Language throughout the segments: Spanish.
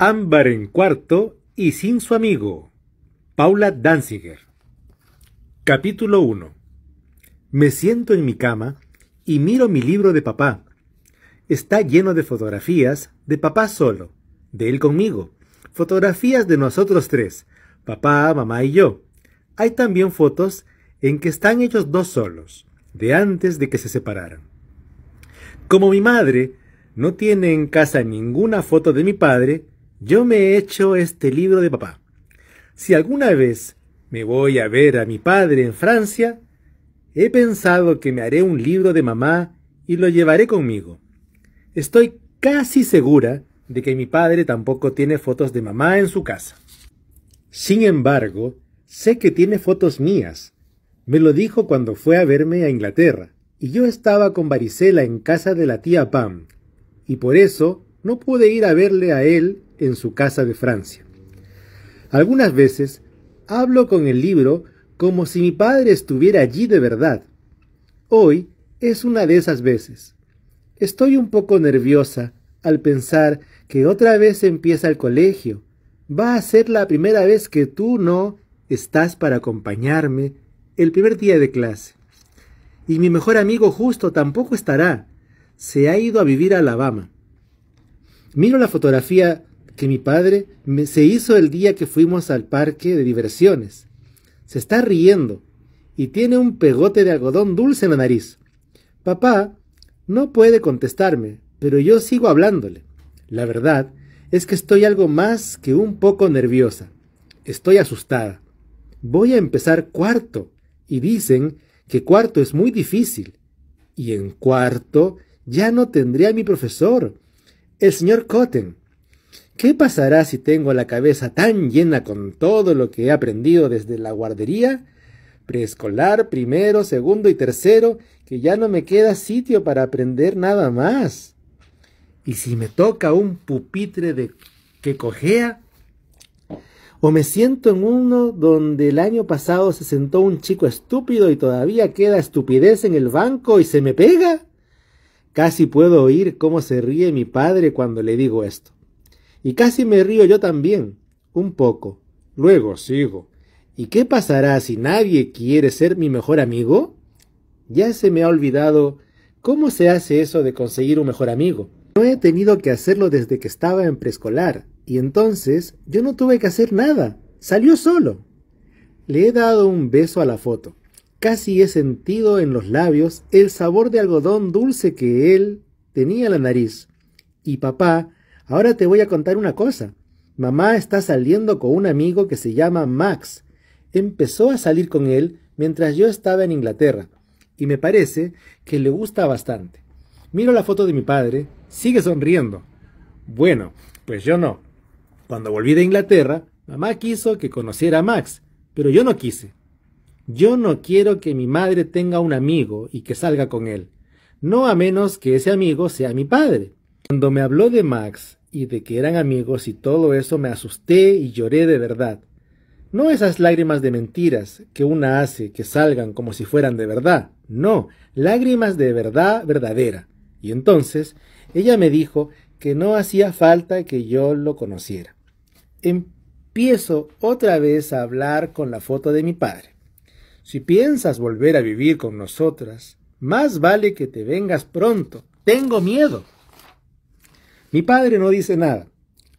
Ámbar en cuarto y sin su amigo. Paula Danziger. Capítulo 1. Me siento en mi cama y miro mi libro de papá. Está lleno de fotografías de papá solo, de él conmigo, fotografías de nosotros tres, papá, mamá y yo. Hay también fotos en que están ellos dos solos, de antes de que se separaran. Como mi madre no tiene en casa ninguna foto de mi padre, yo me he hecho este libro de papá. Si alguna vez me voy a ver a mi padre en Francia, he pensado que me haré un libro de mamá y lo llevaré conmigo. Estoy casi segura de que mi padre tampoco tiene fotos de mamá en su casa. Sin embargo, sé que tiene fotos mías. Me lo dijo cuando fue a verme a Inglaterra, y yo estaba con Varicela en casa de la tía Pam, y por eso no pude ir a verle a él en su casa de Francia. Algunas veces hablo con el libro como si mi padre estuviera allí de verdad. Hoy es una de esas veces. Estoy un poco nerviosa al pensar que otra vez empieza el colegio. Va a ser la primera vez que tú no estás para acompañarme el primer día de clase. Y mi mejor amigo justo tampoco estará. Se ha ido a vivir a Alabama. Miro la fotografía que mi padre se hizo el día que fuimos al parque de diversiones. Se está riendo y tiene un pegote de algodón dulce en la nariz. Papá no puede contestarme, pero yo sigo hablándole. La verdad es que estoy algo más que un poco nerviosa. Estoy asustada. Voy a empezar cuarto y dicen que cuarto es muy difícil. Y en cuarto ya no tendría a mi profesor, el señor Cotton. ¿Qué pasará si tengo la cabeza tan llena con todo lo que he aprendido desde la guardería, preescolar, primero, segundo y tercero, que ya no me queda sitio para aprender nada más? ¿Y si me toca un pupitre de que cojea? ¿O me siento en uno donde el año pasado se sentó un chico estúpido y todavía queda estupidez en el banco y se me pega? Casi puedo oír cómo se ríe mi padre cuando le digo esto y casi me río yo también, un poco. Luego sigo. ¿Y qué pasará si nadie quiere ser mi mejor amigo? Ya se me ha olvidado cómo se hace eso de conseguir un mejor amigo. No he tenido que hacerlo desde que estaba en preescolar, y entonces yo no tuve que hacer nada. Salió solo. Le he dado un beso a la foto. Casi he sentido en los labios el sabor de algodón dulce que él tenía en la nariz. Y papá Ahora te voy a contar una cosa. Mamá está saliendo con un amigo que se llama Max. Empezó a salir con él mientras yo estaba en Inglaterra y me parece que le gusta bastante. Miro la foto de mi padre, sigue sonriendo. Bueno, pues yo no. Cuando volví de Inglaterra, mamá quiso que conociera a Max, pero yo no quise. Yo no quiero que mi madre tenga un amigo y que salga con él, no a menos que ese amigo sea mi padre. Cuando me habló de Max, y de que eran amigos y todo eso me asusté y lloré de verdad. No esas lágrimas de mentiras que una hace que salgan como si fueran de verdad, no, lágrimas de verdad verdadera. Y entonces ella me dijo que no hacía falta que yo lo conociera. Empiezo otra vez a hablar con la foto de mi padre. Si piensas volver a vivir con nosotras, más vale que te vengas pronto. Tengo miedo. Mi padre no dice nada.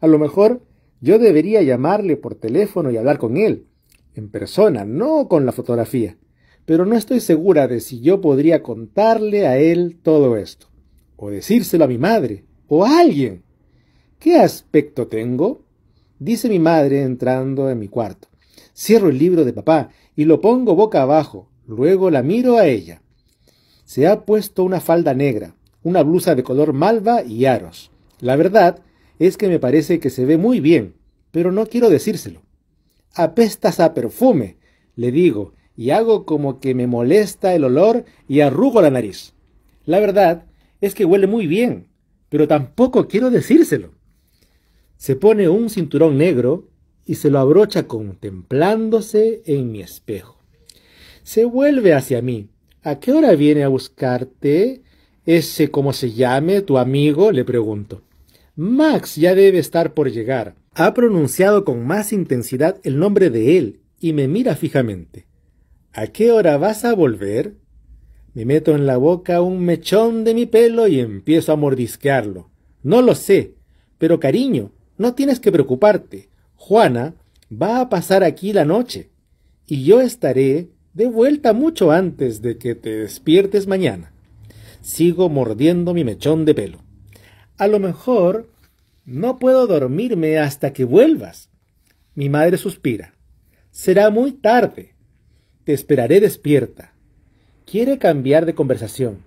A lo mejor yo debería llamarle por teléfono y hablar con él, en persona, no con la fotografía. Pero no estoy segura de si yo podría contarle a él todo esto, o decírselo a mi madre, o a alguien. ¿Qué aspecto tengo? dice mi madre entrando en mi cuarto. Cierro el libro de papá y lo pongo boca abajo, luego la miro a ella. Se ha puesto una falda negra, una blusa de color malva y aros. La verdad es que me parece que se ve muy bien, pero no quiero decírselo. Apestas a perfume, le digo, y hago como que me molesta el olor y arrugo la nariz. La verdad es que huele muy bien, pero tampoco quiero decírselo. Se pone un cinturón negro y se lo abrocha contemplándose en mi espejo. Se vuelve hacia mí. ¿A qué hora viene a buscarte ese, como se llame, tu amigo? le pregunto. Max ya debe estar por llegar. Ha pronunciado con más intensidad el nombre de él y me mira fijamente. ¿A qué hora vas a volver? Me meto en la boca un mechón de mi pelo y empiezo a mordisquearlo. No lo sé, pero cariño, no tienes que preocuparte. Juana va a pasar aquí la noche y yo estaré de vuelta mucho antes de que te despiertes mañana. Sigo mordiendo mi mechón de pelo a lo mejor no puedo dormirme hasta que vuelvas. Mi madre suspira. Será muy tarde. Te esperaré despierta. Quiere cambiar de conversación.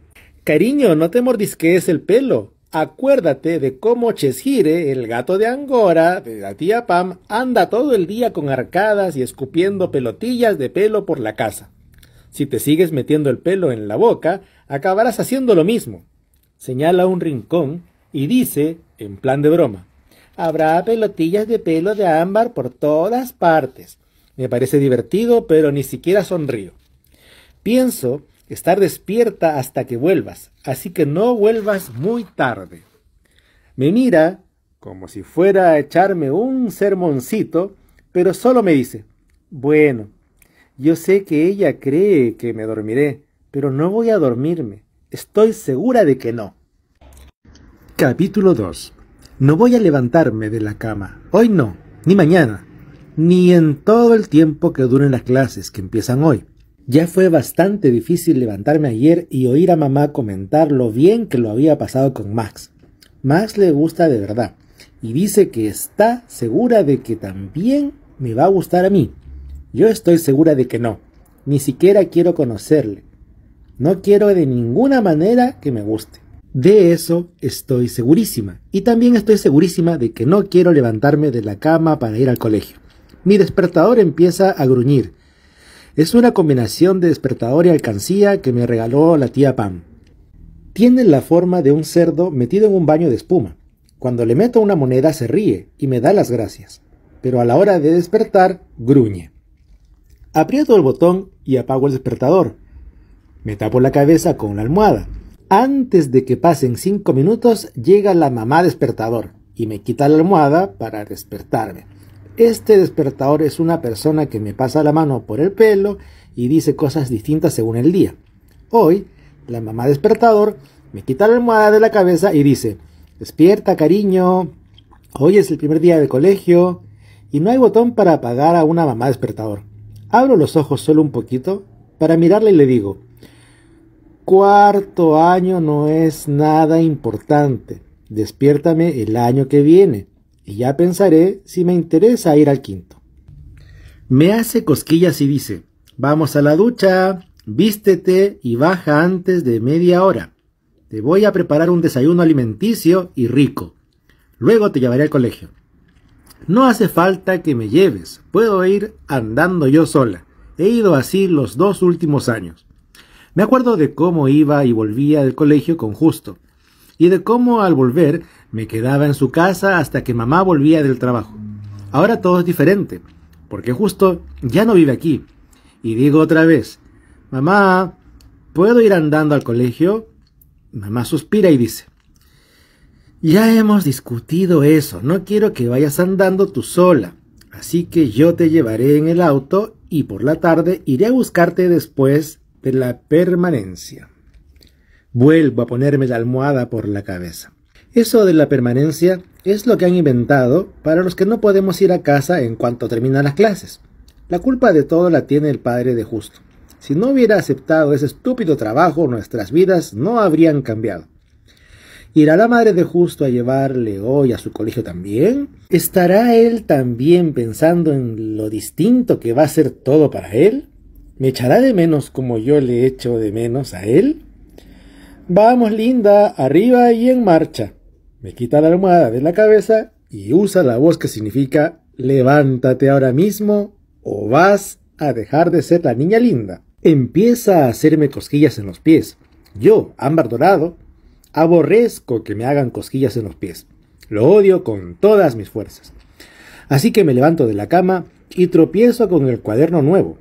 Cariño, no te mordisquees el pelo. Acuérdate de cómo Cheshire, el gato de Angora, de la tía Pam, anda todo el día con arcadas y escupiendo pelotillas de pelo por la casa. Si te sigues metiendo el pelo en la boca, acabarás haciendo lo mismo. Señala un rincón y dice, en plan de broma, habrá pelotillas de pelo de ámbar por todas partes. Me parece divertido, pero ni siquiera sonrío. Pienso estar despierta hasta que vuelvas, así que no vuelvas muy tarde. Me mira como si fuera a echarme un sermoncito, pero solo me dice, bueno, yo sé que ella cree que me dormiré, pero no voy a dormirme. Estoy segura de que no. Capítulo 2. No voy a levantarme de la cama. Hoy no, ni mañana, ni en todo el tiempo que duren las clases que empiezan hoy. Ya fue bastante difícil levantarme ayer y oír a mamá comentar lo bien que lo había pasado con Max. Max le gusta de verdad y dice que está segura de que también me va a gustar a mí. Yo estoy segura de que no. Ni siquiera quiero conocerle. No quiero de ninguna manera que me guste. De eso estoy segurísima. Y también estoy segurísima de que no quiero levantarme de la cama para ir al colegio. Mi despertador empieza a gruñir. Es una combinación de despertador y alcancía que me regaló la tía Pam. Tiene la forma de un cerdo metido en un baño de espuma. Cuando le meto una moneda se ríe y me da las gracias, pero a la hora de despertar gruñe. Aprieto el botón y apago el despertador. Me tapo la cabeza con la almohada antes de que pasen cinco minutos, llega la mamá despertador y me quita la almohada para despertarme. Este despertador es una persona que me pasa la mano por el pelo y dice cosas distintas según el día. Hoy, la mamá despertador me quita la almohada de la cabeza y dice, despierta cariño, hoy es el primer día del colegio y no hay botón para apagar a una mamá despertador. Abro los ojos solo un poquito para mirarla y le digo, cuarto año no es nada importante. Despiértame el año que viene y ya pensaré si me interesa ir al quinto. Me hace cosquillas y dice, vamos a la ducha, vístete y baja antes de media hora. Te voy a preparar un desayuno alimenticio y rico. Luego te llevaré al colegio. No hace falta que me lleves, puedo ir andando yo sola. He ido así los dos últimos años. Me acuerdo de cómo iba y volvía del colegio con justo, y de cómo al volver me quedaba en su casa hasta que mamá volvía del trabajo. Ahora todo es diferente, porque justo ya no vive aquí. Y digo otra vez, mamá, ¿puedo ir andando al colegio? Mamá suspira y dice, ya hemos discutido eso, no quiero que vayas andando tú sola, así que yo te llevaré en el auto y por la tarde iré a buscarte después de la permanencia. Vuelvo a ponerme la almohada por la cabeza. Eso de la permanencia es lo que han inventado para los que no podemos ir a casa en cuanto terminan las clases. La culpa de todo la tiene el padre de justo. Si no hubiera aceptado ese estúpido trabajo, nuestras vidas no habrían cambiado. ¿Irá la madre de justo a llevarle hoy a su colegio también? ¿Estará él también pensando en lo distinto que va a ser todo para él? ¿Me echará de menos como yo le echo de menos a él? Vamos, linda, arriba y en marcha. Me quita la almohada de la cabeza y usa la voz que significa levántate ahora mismo o vas a dejar de ser la niña linda. Empieza a hacerme cosquillas en los pies. Yo, ámbar dorado, aborrezco que me hagan cosquillas en los pies. Lo odio con todas mis fuerzas. Así que me levanto de la cama y tropiezo con el cuaderno nuevo.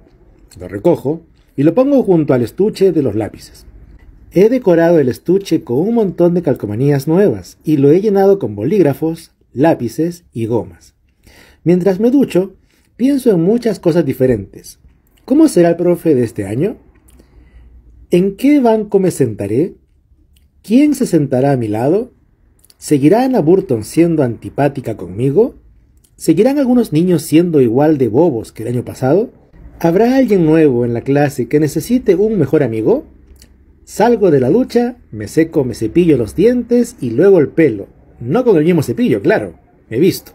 Lo recojo y lo pongo junto al estuche de los lápices. He decorado el estuche con un montón de calcomanías nuevas y lo he llenado con bolígrafos, lápices y gomas. Mientras me ducho, pienso en muchas cosas diferentes. ¿Cómo será el profe de este año? ¿En qué banco me sentaré? ¿Quién se sentará a mi lado? ¿Seguirá Ana Burton siendo antipática conmigo? ¿Seguirán algunos niños siendo igual de bobos que el año pasado? ¿Habrá alguien nuevo en la clase que necesite un mejor amigo? Salgo de la ducha, me seco, me cepillo los dientes y luego el pelo. No con el mismo cepillo, claro, he visto.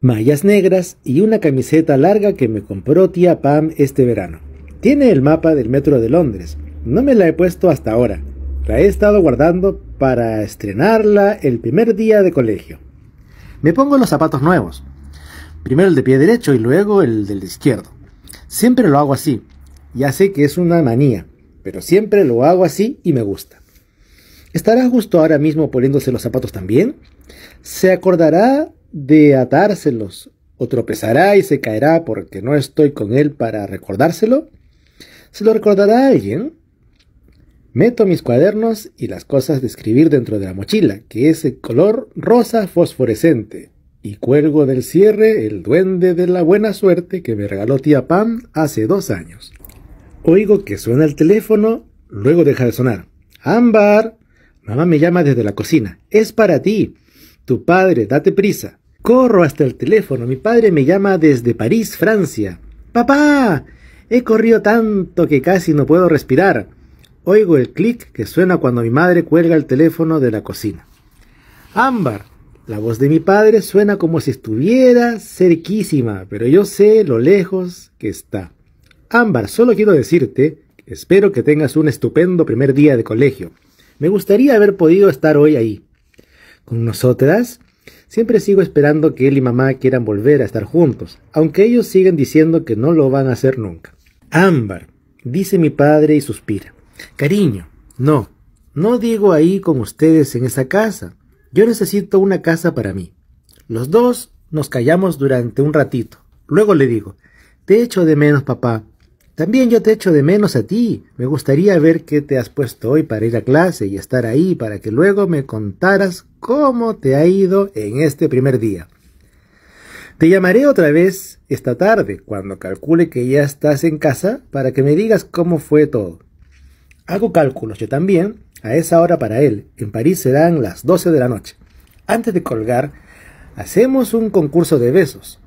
Mallas negras y una camiseta larga que me compró tía Pam este verano. Tiene el mapa del metro de Londres. No me la he puesto hasta ahora. La he estado guardando para estrenarla el primer día de colegio. Me pongo los zapatos nuevos. Primero el de pie derecho y luego el del izquierdo. Siempre lo hago así. Ya sé que es una manía, pero siempre lo hago así y me gusta. ¿Estará justo ahora mismo poniéndose los zapatos también? ¿Se acordará de atárselos o tropezará y se caerá porque no estoy con él para recordárselo? ¿Se lo recordará alguien? Meto mis cuadernos y las cosas de escribir dentro de la mochila, que es el color rosa fosforescente. Y cuelgo del cierre el duende de la buena suerte que me regaló tía Pam hace dos años. Oigo que suena el teléfono, luego deja de sonar. Ámbar. Mamá me llama desde la cocina. Es para ti. Tu padre, date prisa. Corro hasta el teléfono. Mi padre me llama desde París, Francia. Papá. He corrido tanto que casi no puedo respirar. Oigo el clic que suena cuando mi madre cuelga el teléfono de la cocina. Ámbar. La voz de mi padre suena como si estuviera cerquísima, pero yo sé lo lejos que está. Ámbar, solo quiero decirte, espero que tengas un estupendo primer día de colegio. Me gustaría haber podido estar hoy ahí. Con nosotras, siempre sigo esperando que él y mamá quieran volver a estar juntos, aunque ellos siguen diciendo que no lo van a hacer nunca. Ámbar, dice mi padre y suspira. Cariño, no, no digo ahí con ustedes en esa casa. Yo necesito una casa para mí. Los dos nos callamos durante un ratito. Luego le digo, te echo de menos, papá. También yo te echo de menos a ti. Me gustaría ver qué te has puesto hoy para ir a clase y estar ahí para que luego me contaras cómo te ha ido en este primer día. Te llamaré otra vez esta tarde, cuando calcule que ya estás en casa, para que me digas cómo fue todo. Hago cálculos yo también a esa hora para él, en París serán las doce de la noche. Antes de colgar, hacemos un concurso de besos.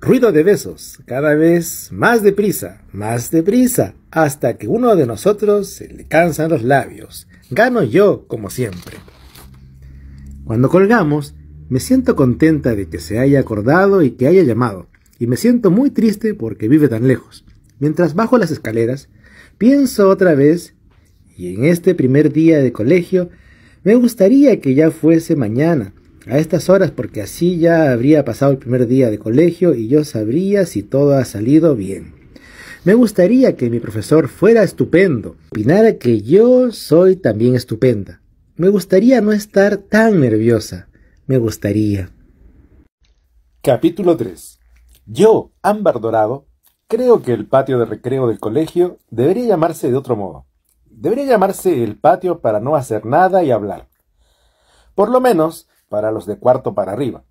Ruido de besos, cada vez más deprisa, más deprisa, hasta que uno de nosotros se le cansan los labios. Gano yo, como siempre. Cuando colgamos, me siento contenta de que se haya acordado y que haya llamado, y me siento muy triste porque vive tan lejos. Mientras bajo las escaleras, pienso otra vez y en este primer día de colegio, me gustaría que ya fuese mañana, a estas horas, porque así ya habría pasado el primer día de colegio y yo sabría si todo ha salido bien. Me gustaría que mi profesor fuera estupendo, opinara que yo soy también estupenda. Me gustaría no estar tan nerviosa. Me gustaría. Capítulo 3. Yo, Ámbar Dorado, creo que el patio de recreo del colegio debería llamarse de otro modo. Debería llamarse el patio para no hacer nada y hablar. Por lo menos para los de cuarto para arriba.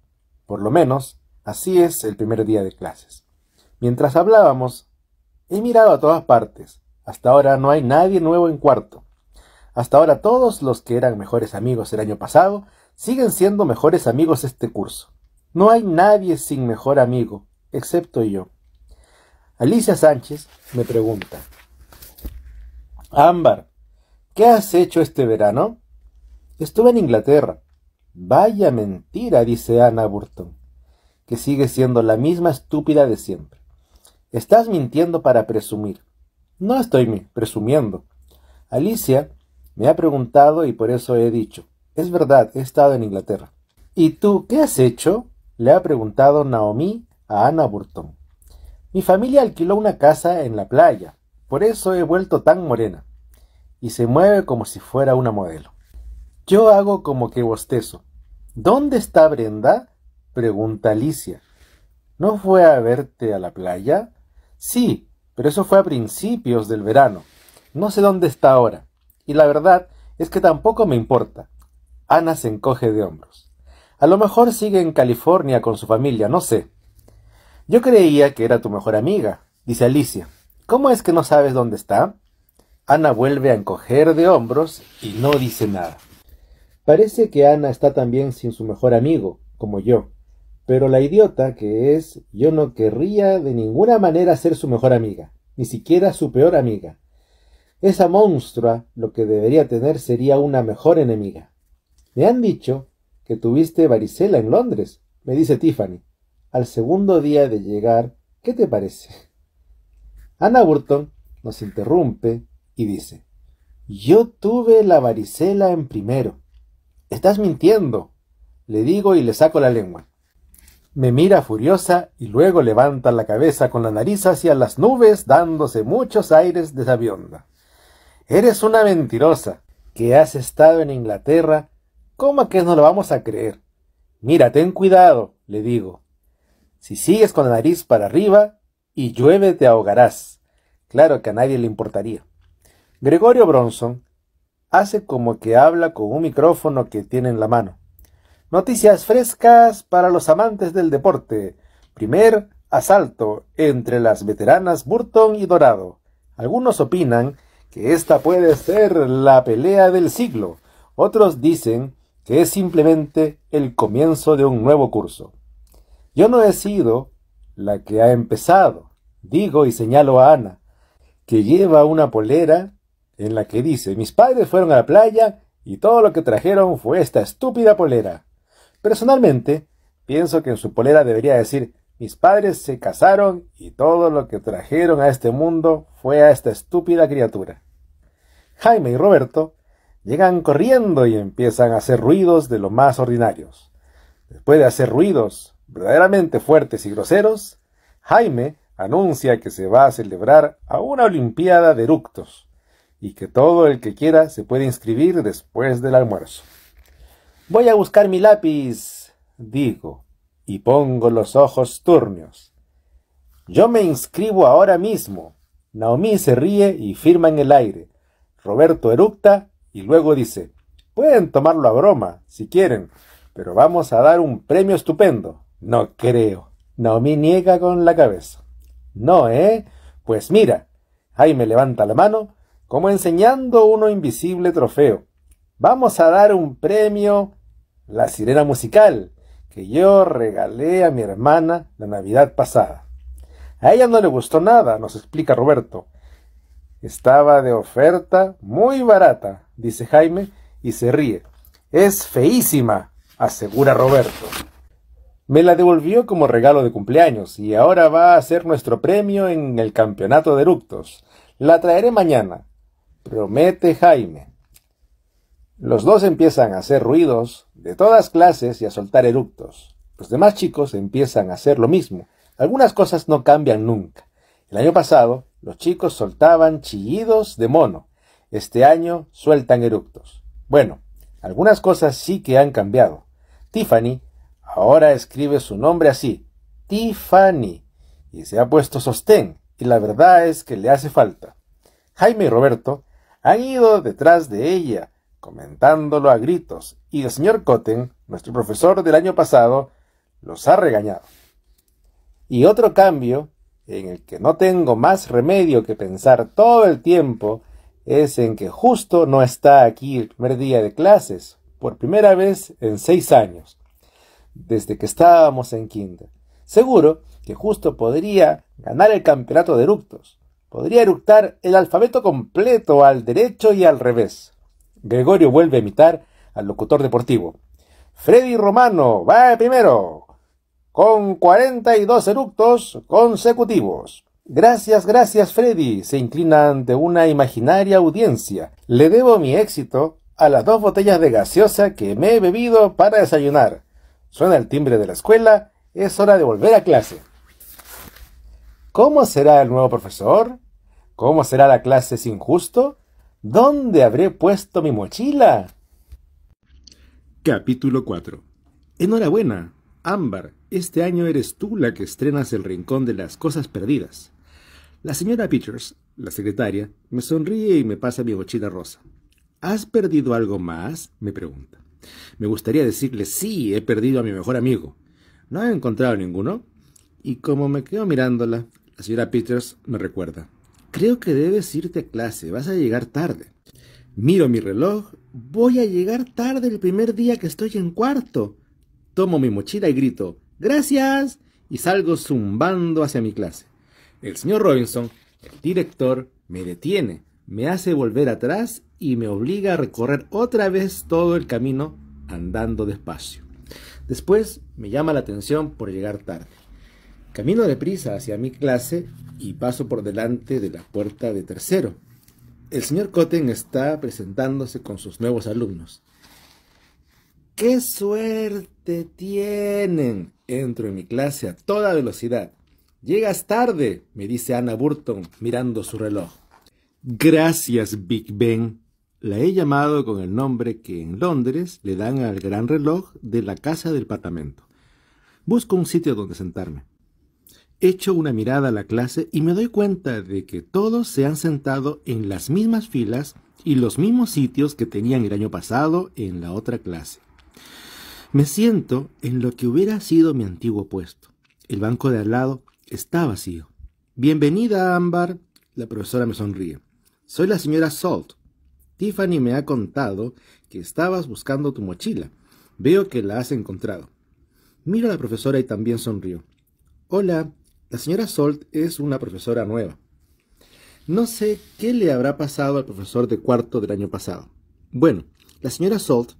Por lo menos así es el primer día de clases. Mientras hablábamos, he mirado a todas partes. Hasta ahora no hay nadie nuevo en cuarto. Hasta ahora todos los que eran mejores amigos el año pasado siguen siendo mejores amigos este curso. No hay nadie sin mejor amigo, excepto yo. Alicia Sánchez me pregunta, Ámbar, ¿qué has hecho este verano? Estuve en Inglaterra. Vaya mentira, dice Ana Burton, que sigue siendo la misma estúpida de siempre. Estás mintiendo para presumir. No estoy presumiendo. Alicia me ha preguntado y por eso he dicho. Es verdad, he estado en Inglaterra. ¿Y tú qué has hecho? le ha preguntado Naomi a Ana Burton. Mi familia alquiló una casa en la playa. Por eso he vuelto tan morena. Y se mueve como si fuera una modelo. Yo hago como que bostezo. ¿Dónde está Brenda? pregunta Alicia. ¿No fue a verte a la playa? Sí, pero eso fue a principios del verano. No sé dónde está ahora. Y la verdad es que tampoco me importa. Ana se encoge de hombros. A lo mejor sigue en California con su familia, no sé. Yo creía que era tu mejor amiga, dice Alicia. ¿Cómo es que no sabes dónde está? Ana vuelve a encoger de hombros y no dice nada. Parece que Ana está también sin su mejor amigo, como yo. Pero la idiota que es, yo no querría de ninguna manera ser su mejor amiga, ni siquiera su peor amiga. Esa monstrua lo que debería tener sería una mejor enemiga. Me han dicho que tuviste varicela en Londres, me dice Tiffany. Al segundo día de llegar, ¿qué te parece? Ana Burton nos interrumpe y dice, yo tuve la varicela en primero. Estás mintiendo, le digo y le saco la lengua. Me mira furiosa y luego levanta la cabeza con la nariz hacia las nubes dándose muchos aires de sabionda. Eres una mentirosa, que has estado en Inglaterra. ¿Cómo que no lo vamos a creer? Mira, ten cuidado, le digo. Si sigues con la nariz para arriba, y llueve te ahogarás. Claro que a nadie le importaría. Gregorio Bronson hace como que habla con un micrófono que tiene en la mano. Noticias frescas para los amantes del deporte. Primer asalto entre las veteranas Burton y Dorado. Algunos opinan que esta puede ser la pelea del siglo. Otros dicen que es simplemente el comienzo de un nuevo curso. Yo no he sido la que ha empezado. Digo y señalo a Ana, que lleva una polera en la que dice, mis padres fueron a la playa y todo lo que trajeron fue esta estúpida polera. Personalmente, pienso que en su polera debería decir, mis padres se casaron y todo lo que trajeron a este mundo fue a esta estúpida criatura. Jaime y Roberto llegan corriendo y empiezan a hacer ruidos de lo más ordinarios. Después de hacer ruidos verdaderamente fuertes y groseros, Jaime anuncia que se va a celebrar a una Olimpiada de eructos y que todo el que quiera se puede inscribir después del almuerzo. Voy a buscar mi lápiz, digo, y pongo los ojos turnios. Yo me inscribo ahora mismo. Naomi se ríe y firma en el aire. Roberto eructa y luego dice, pueden tomarlo a broma, si quieren, pero vamos a dar un premio estupendo. No creo. Naomi niega con la cabeza. No, ¿eh? Pues mira, Jaime levanta la mano, como enseñando uno invisible trofeo. Vamos a dar un premio La Sirena Musical, que yo regalé a mi hermana la Navidad pasada. A ella no le gustó nada, nos explica Roberto. Estaba de oferta muy barata, dice Jaime, y se ríe. Es feísima, asegura Roberto. Me la devolvió como regalo de cumpleaños y ahora va a ser nuestro premio en el campeonato de eructos. La traeré mañana. Promete Jaime. Los dos empiezan a hacer ruidos de todas clases y a soltar eructos. Los demás chicos empiezan a hacer lo mismo. Algunas cosas no cambian nunca. El año pasado, los chicos soltaban chillidos de mono. Este año sueltan eructos. Bueno, algunas cosas sí que han cambiado. Tiffany Ahora escribe su nombre así, Tiffany, y se ha puesto sostén, y la verdad es que le hace falta. Jaime y Roberto han ido detrás de ella, comentándolo a gritos, y el señor Cotten, nuestro profesor del año pasado, los ha regañado. Y otro cambio, en el que no tengo más remedio que pensar todo el tiempo, es en que justo no está aquí el primer día de clases, por primera vez en seis años desde que estábamos en quinta. Seguro que justo podría ganar el campeonato de eructos. Podría eructar el alfabeto completo al derecho y al revés. Gregorio vuelve a imitar al locutor deportivo. Freddy Romano va primero, con 42 eructos consecutivos. Gracias, gracias, Freddy. Se inclina ante una imaginaria audiencia. Le debo mi éxito a las dos botellas de gaseosa que me he bebido para desayunar. Suena el timbre de la escuela, es hora de volver a clase. ¿Cómo será el nuevo profesor? ¿Cómo será la clase sin justo? ¿Dónde habré puesto mi mochila? Capítulo 4. Enhorabuena, Ámbar, este año eres tú la que estrenas el rincón de las cosas perdidas. La señora Peters, la secretaria, me sonríe y me pasa mi mochila rosa. ¿Has perdido algo más? me pregunta. Me gustaría decirle, sí, he perdido a mi mejor amigo. No he encontrado ninguno. Y como me quedo mirándola, la señora Peters me recuerda. Creo que debes irte a clase, vas a llegar tarde. Miro mi reloj, voy a llegar tarde el primer día que estoy en cuarto. Tomo mi mochila y grito, gracias, y salgo zumbando hacia mi clase. El señor Robinson, el director, me detiene, me hace volver atrás y me obliga a recorrer otra vez todo el camino andando despacio. Después me llama la atención por llegar tarde. Camino deprisa hacia mi clase y paso por delante de la puerta de tercero. El señor Cotten está presentándose con sus nuevos alumnos. ¡Qué suerte tienen! Entro en mi clase a toda velocidad. Llegas tarde, me dice Anna Burton mirando su reloj. Gracias, Big Ben, la he llamado con el nombre que en Londres le dan al gran reloj de la casa del Parlamento. Busco un sitio donde sentarme. Echo una mirada a la clase y me doy cuenta de que todos se han sentado en las mismas filas y los mismos sitios que tenían el año pasado en la otra clase. Me siento en lo que hubiera sido mi antiguo puesto. El banco de al lado está vacío. Bienvenida, Ámbar. La profesora me sonríe. Soy la señora Salt. Tiffany me ha contado que estabas buscando tu mochila. Veo que la has encontrado. Miro a la profesora y también sonrió. Hola, la señora Salt es una profesora nueva. No sé qué le habrá pasado al profesor de cuarto del año pasado. Bueno, la señora Salt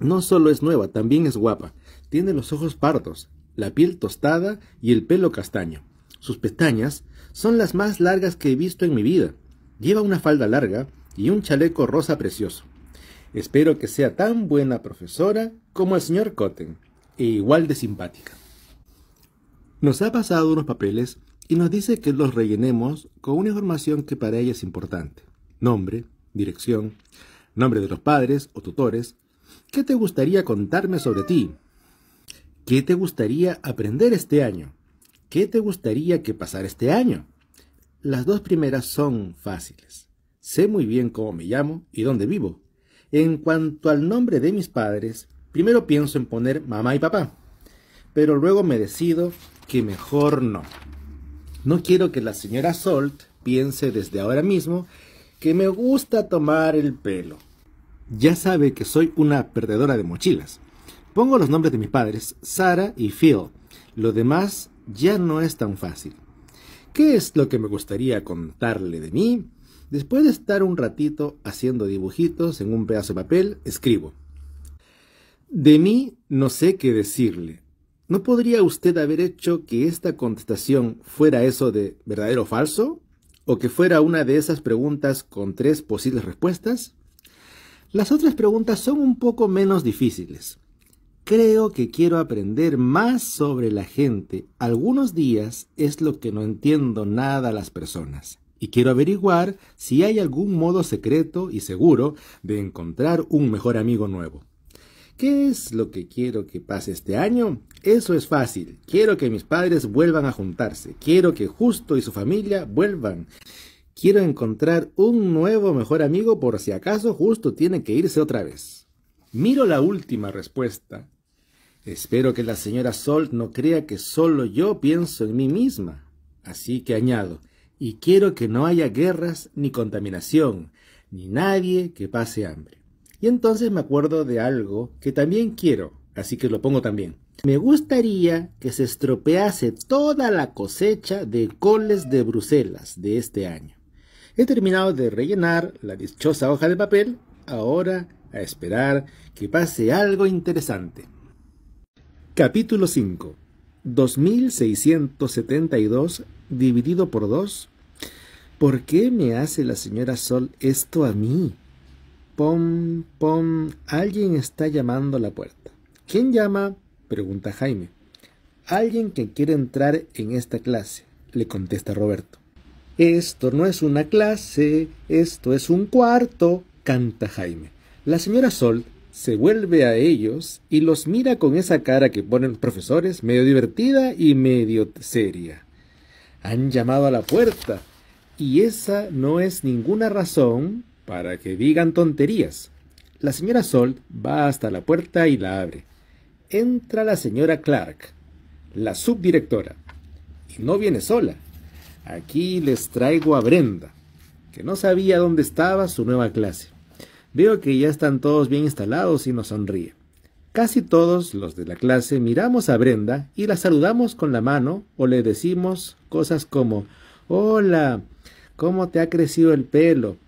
no solo es nueva, también es guapa. Tiene los ojos pardos, la piel tostada y el pelo castaño. Sus pestañas son las más largas que he visto en mi vida. Lleva una falda larga y un chaleco rosa precioso. Espero que sea tan buena profesora como el señor Cotten, e igual de simpática. Nos ha pasado unos papeles y nos dice que los rellenemos con una información que para ella es importante. Nombre, dirección, nombre de los padres o tutores. ¿Qué te gustaría contarme sobre ti? ¿Qué te gustaría aprender este año? ¿Qué te gustaría que pasara este año? Las dos primeras son fáciles. Sé muy bien cómo me llamo y dónde vivo. En cuanto al nombre de mis padres, primero pienso en poner mamá y papá, pero luego me decido que mejor no. No quiero que la señora Salt piense desde ahora mismo que me gusta tomar el pelo. Ya sabe que soy una perdedora de mochilas. Pongo los nombres de mis padres, Sara y Phil. Lo demás ya no es tan fácil. ¿Qué es lo que me gustaría contarle de mí? Después de estar un ratito haciendo dibujitos en un pedazo de papel, escribo. De mí no sé qué decirle. ¿No podría usted haber hecho que esta contestación fuera eso de verdadero o falso? ¿O que fuera una de esas preguntas con tres posibles respuestas? Las otras preguntas son un poco menos difíciles. Creo que quiero aprender más sobre la gente. Algunos días es lo que no entiendo nada a las personas y quiero averiguar si hay algún modo secreto y seguro de encontrar un mejor amigo nuevo. ¿Qué es lo que quiero que pase este año? Eso es fácil. Quiero que mis padres vuelvan a juntarse. Quiero que Justo y su familia vuelvan. Quiero encontrar un nuevo mejor amigo por si acaso Justo tiene que irse otra vez. Miro la última respuesta. Espero que la señora Sol no crea que solo yo pienso en mí misma. Así que añado, y quiero que no haya guerras ni contaminación, ni nadie que pase hambre. Y entonces me acuerdo de algo que también quiero, así que lo pongo también. Me gustaría que se estropease toda la cosecha de coles de Bruselas de este año. He terminado de rellenar la dichosa hoja de papel, ahora a esperar que pase algo interesante. Capítulo 5. 2672 dividido por 2 ¿Por qué me hace la señora Sol esto a mí? Pom, pom, alguien está llamando a la puerta. ¿Quién llama? pregunta Jaime. Alguien que quiere entrar en esta clase, le contesta Roberto. Esto no es una clase, esto es un cuarto, canta Jaime. La señora Sol se vuelve a ellos y los mira con esa cara que ponen los profesores, medio divertida y medio seria. Han llamado a la puerta, y esa no es ninguna razón para que digan tonterías. La señora Solt va hasta la puerta y la abre. Entra la señora Clark, la subdirectora. Y no viene sola. Aquí les traigo a Brenda, que no sabía dónde estaba su nueva clase. Veo que ya están todos bien instalados y nos sonríe. Casi todos los de la clase miramos a Brenda y la saludamos con la mano o le decimos cosas como Hola, ¿Cómo te ha crecido el pelo?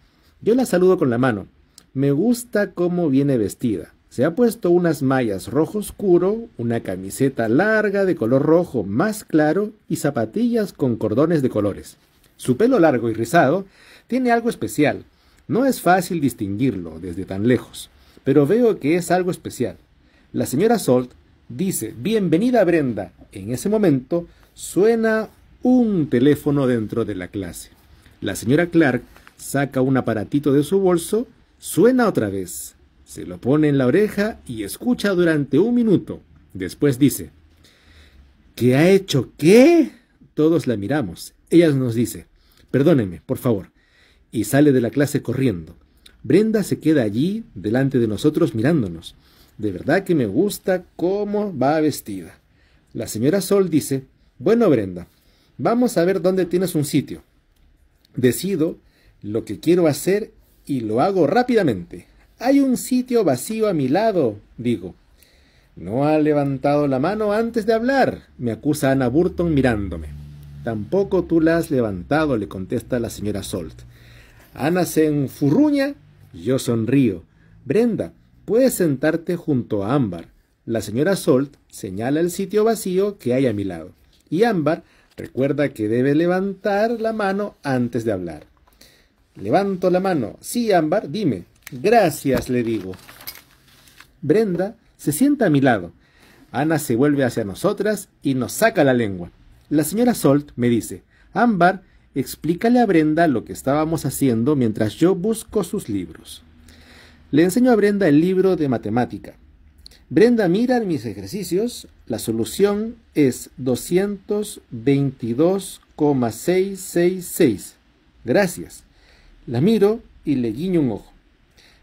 Yo la saludo con la mano. Me gusta cómo viene vestida. Se ha puesto unas mallas rojo oscuro, una camiseta larga de color rojo más claro y zapatillas con cordones de colores. Su pelo largo y rizado tiene algo especial. No es fácil distinguirlo desde tan lejos, pero veo que es algo especial. La señora Salt dice, bienvenida Brenda. En ese momento suena un teléfono dentro de la clase. La señora Clark saca un aparatito de su bolso, suena otra vez, se lo pone en la oreja y escucha durante un minuto. Después dice, ¿Qué ha hecho qué? Todos la miramos. Ella nos dice, perdóneme, por favor. Y sale de la clase corriendo. Brenda se queda allí, delante de nosotros, mirándonos. De verdad que me gusta cómo va vestida. La señora Sol dice, bueno Brenda, vamos a ver dónde tienes un sitio. Decido lo que quiero hacer y lo hago rápidamente. Hay un sitio vacío a mi lado, digo. No ha levantado la mano antes de hablar, me acusa Ana Burton mirándome. Tampoco tú la has levantado, le contesta la señora Salt. Ana se enfurruña, yo sonrío. Brenda, puedes sentarte junto a Ámbar. La señora Salt señala el sitio vacío que hay a mi lado, y Ámbar Recuerda que debe levantar la mano antes de hablar. Levanto la mano. Sí, Ámbar, dime. Gracias, le digo. Brenda se sienta a mi lado. Ana se vuelve hacia nosotras y nos saca la lengua. La señora Solt me dice, Ámbar, explícale a Brenda lo que estábamos haciendo mientras yo busco sus libros. Le enseño a Brenda el libro de matemática. Brenda mira mis ejercicios, la solución es 222,666. Gracias. La miro y le guiño un ojo.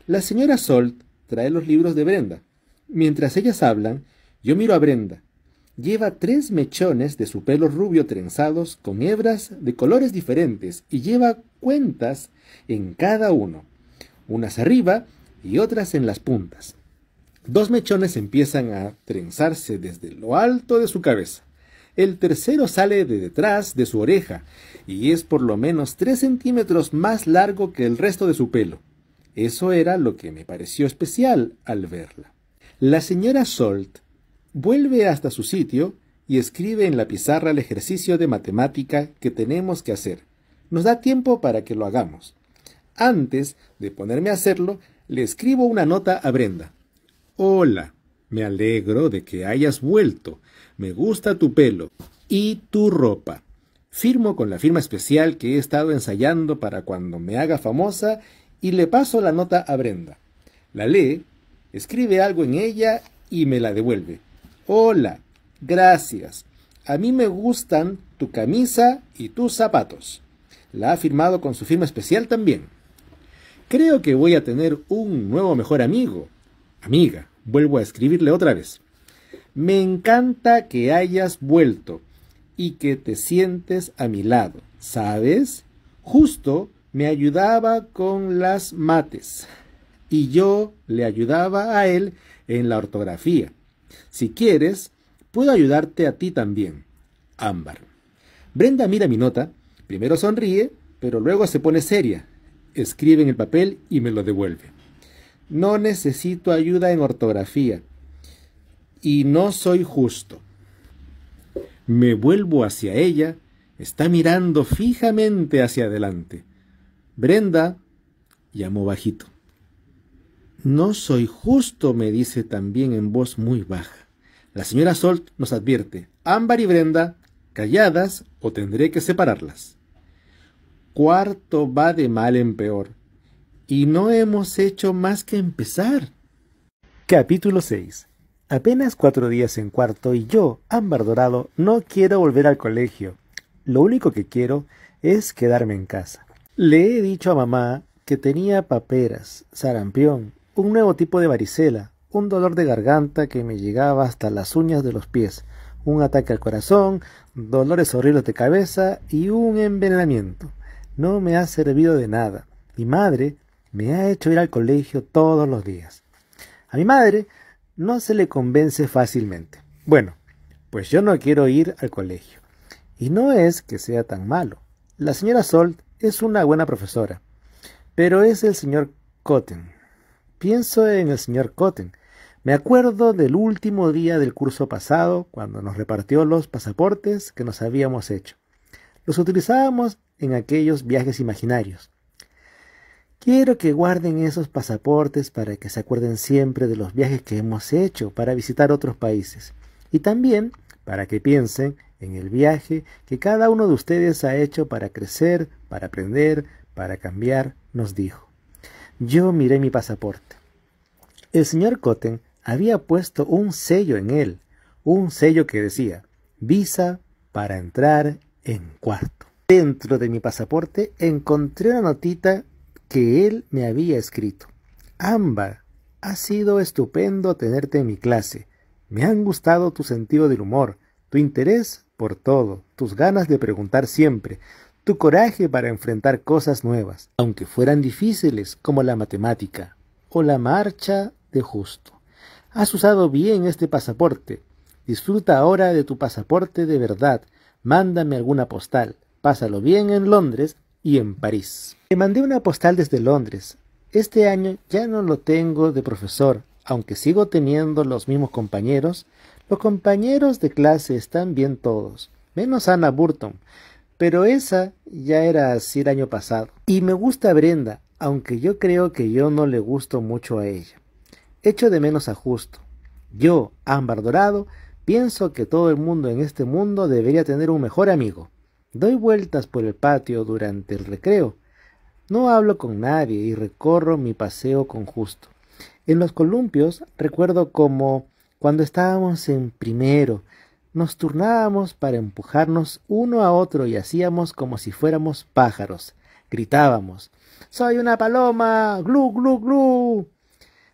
La señora Solt trae los libros de Brenda. Mientras ellas hablan, yo miro a Brenda. Lleva tres mechones de su pelo rubio trenzados con hebras de colores diferentes y lleva cuentas en cada uno, unas arriba y otras en las puntas. Dos mechones empiezan a trenzarse desde lo alto de su cabeza. El tercero sale de detrás de su oreja y es por lo menos tres centímetros más largo que el resto de su pelo. Eso era lo que me pareció especial al verla. La señora Salt vuelve hasta su sitio y escribe en la pizarra el ejercicio de matemática que tenemos que hacer. Nos da tiempo para que lo hagamos. Antes de ponerme a hacerlo, le escribo una nota a Brenda. Hola, me alegro de que hayas vuelto. Me gusta tu pelo y tu ropa. Firmo con la firma especial que he estado ensayando para cuando me haga famosa y le paso la nota a Brenda. La lee, escribe algo en ella y me la devuelve. Hola, gracias. A mí me gustan tu camisa y tus zapatos. La ha firmado con su firma especial también. Creo que voy a tener un nuevo mejor amigo. Amiga, vuelvo a escribirle otra vez. Me encanta que hayas vuelto y que te sientes a mi lado, ¿sabes? Justo me ayudaba con las mates y yo le ayudaba a él en la ortografía. Si quieres, puedo ayudarte a ti también. Ámbar. Brenda mira mi nota, primero sonríe, pero luego se pone seria, escribe en el papel y me lo devuelve. No necesito ayuda en ortografía. Y no soy justo. Me vuelvo hacia ella. Está mirando fijamente hacia adelante. Brenda, llamó bajito. No soy justo, me dice también en voz muy baja. La señora Solt nos advierte, Ámbar y Brenda, calladas o tendré que separarlas. Cuarto va de mal en peor y no hemos hecho más que empezar. Capítulo 6. Apenas cuatro días en cuarto y yo, Ámbar Dorado, no quiero volver al colegio. Lo único que quiero es quedarme en casa. Le he dicho a mamá que tenía paperas, sarampión, un nuevo tipo de varicela, un dolor de garganta que me llegaba hasta las uñas de los pies, un ataque al corazón, dolores horribles de cabeza y un envenenamiento. No me ha servido de nada. Mi madre me ha hecho ir al colegio todos los días. A mi madre no se le convence fácilmente. Bueno, pues yo no quiero ir al colegio. Y no es que sea tan malo. La señora Solt es una buena profesora, pero es el señor Cotten. Pienso en el señor Cotten. Me acuerdo del último día del curso pasado, cuando nos repartió los pasaportes que nos habíamos hecho. Los utilizábamos en aquellos viajes imaginarios. Quiero que guarden esos pasaportes para que se acuerden siempre de los viajes que hemos hecho para visitar otros países y también para que piensen en el viaje que cada uno de ustedes ha hecho para crecer, para aprender, para cambiar, nos dijo. Yo miré mi pasaporte. El señor Cotten había puesto un sello en él, un sello que decía visa para entrar en cuarto. Dentro de mi pasaporte encontré una notita que él me había escrito. Ámbar, ha sido estupendo tenerte en mi clase. Me han gustado tu sentido del humor, tu interés por todo, tus ganas de preguntar siempre, tu coraje para enfrentar cosas nuevas, aunque fueran difíciles como la matemática o la marcha de justo. Has usado bien este pasaporte. Disfruta ahora de tu pasaporte de verdad. Mándame alguna postal. Pásalo bien en Londres y en París. Le mandé una postal desde Londres. Este año ya no lo tengo de profesor, aunque sigo teniendo los mismos compañeros. Los compañeros de clase están bien todos, menos Anna Burton, pero esa ya era así el año pasado. Y me gusta Brenda, aunque yo creo que yo no le gusto mucho a ella. Echo de menos a Justo. Yo, Ámbar Dorado, pienso que todo el mundo en este mundo debería tener un mejor amigo. Doy vueltas por el patio durante el recreo. No hablo con nadie y recorro mi paseo con justo. En los columpios recuerdo como cuando estábamos en primero, nos turnábamos para empujarnos uno a otro y hacíamos como si fuéramos pájaros. Gritábamos Soy una paloma. Glu, glu, glu.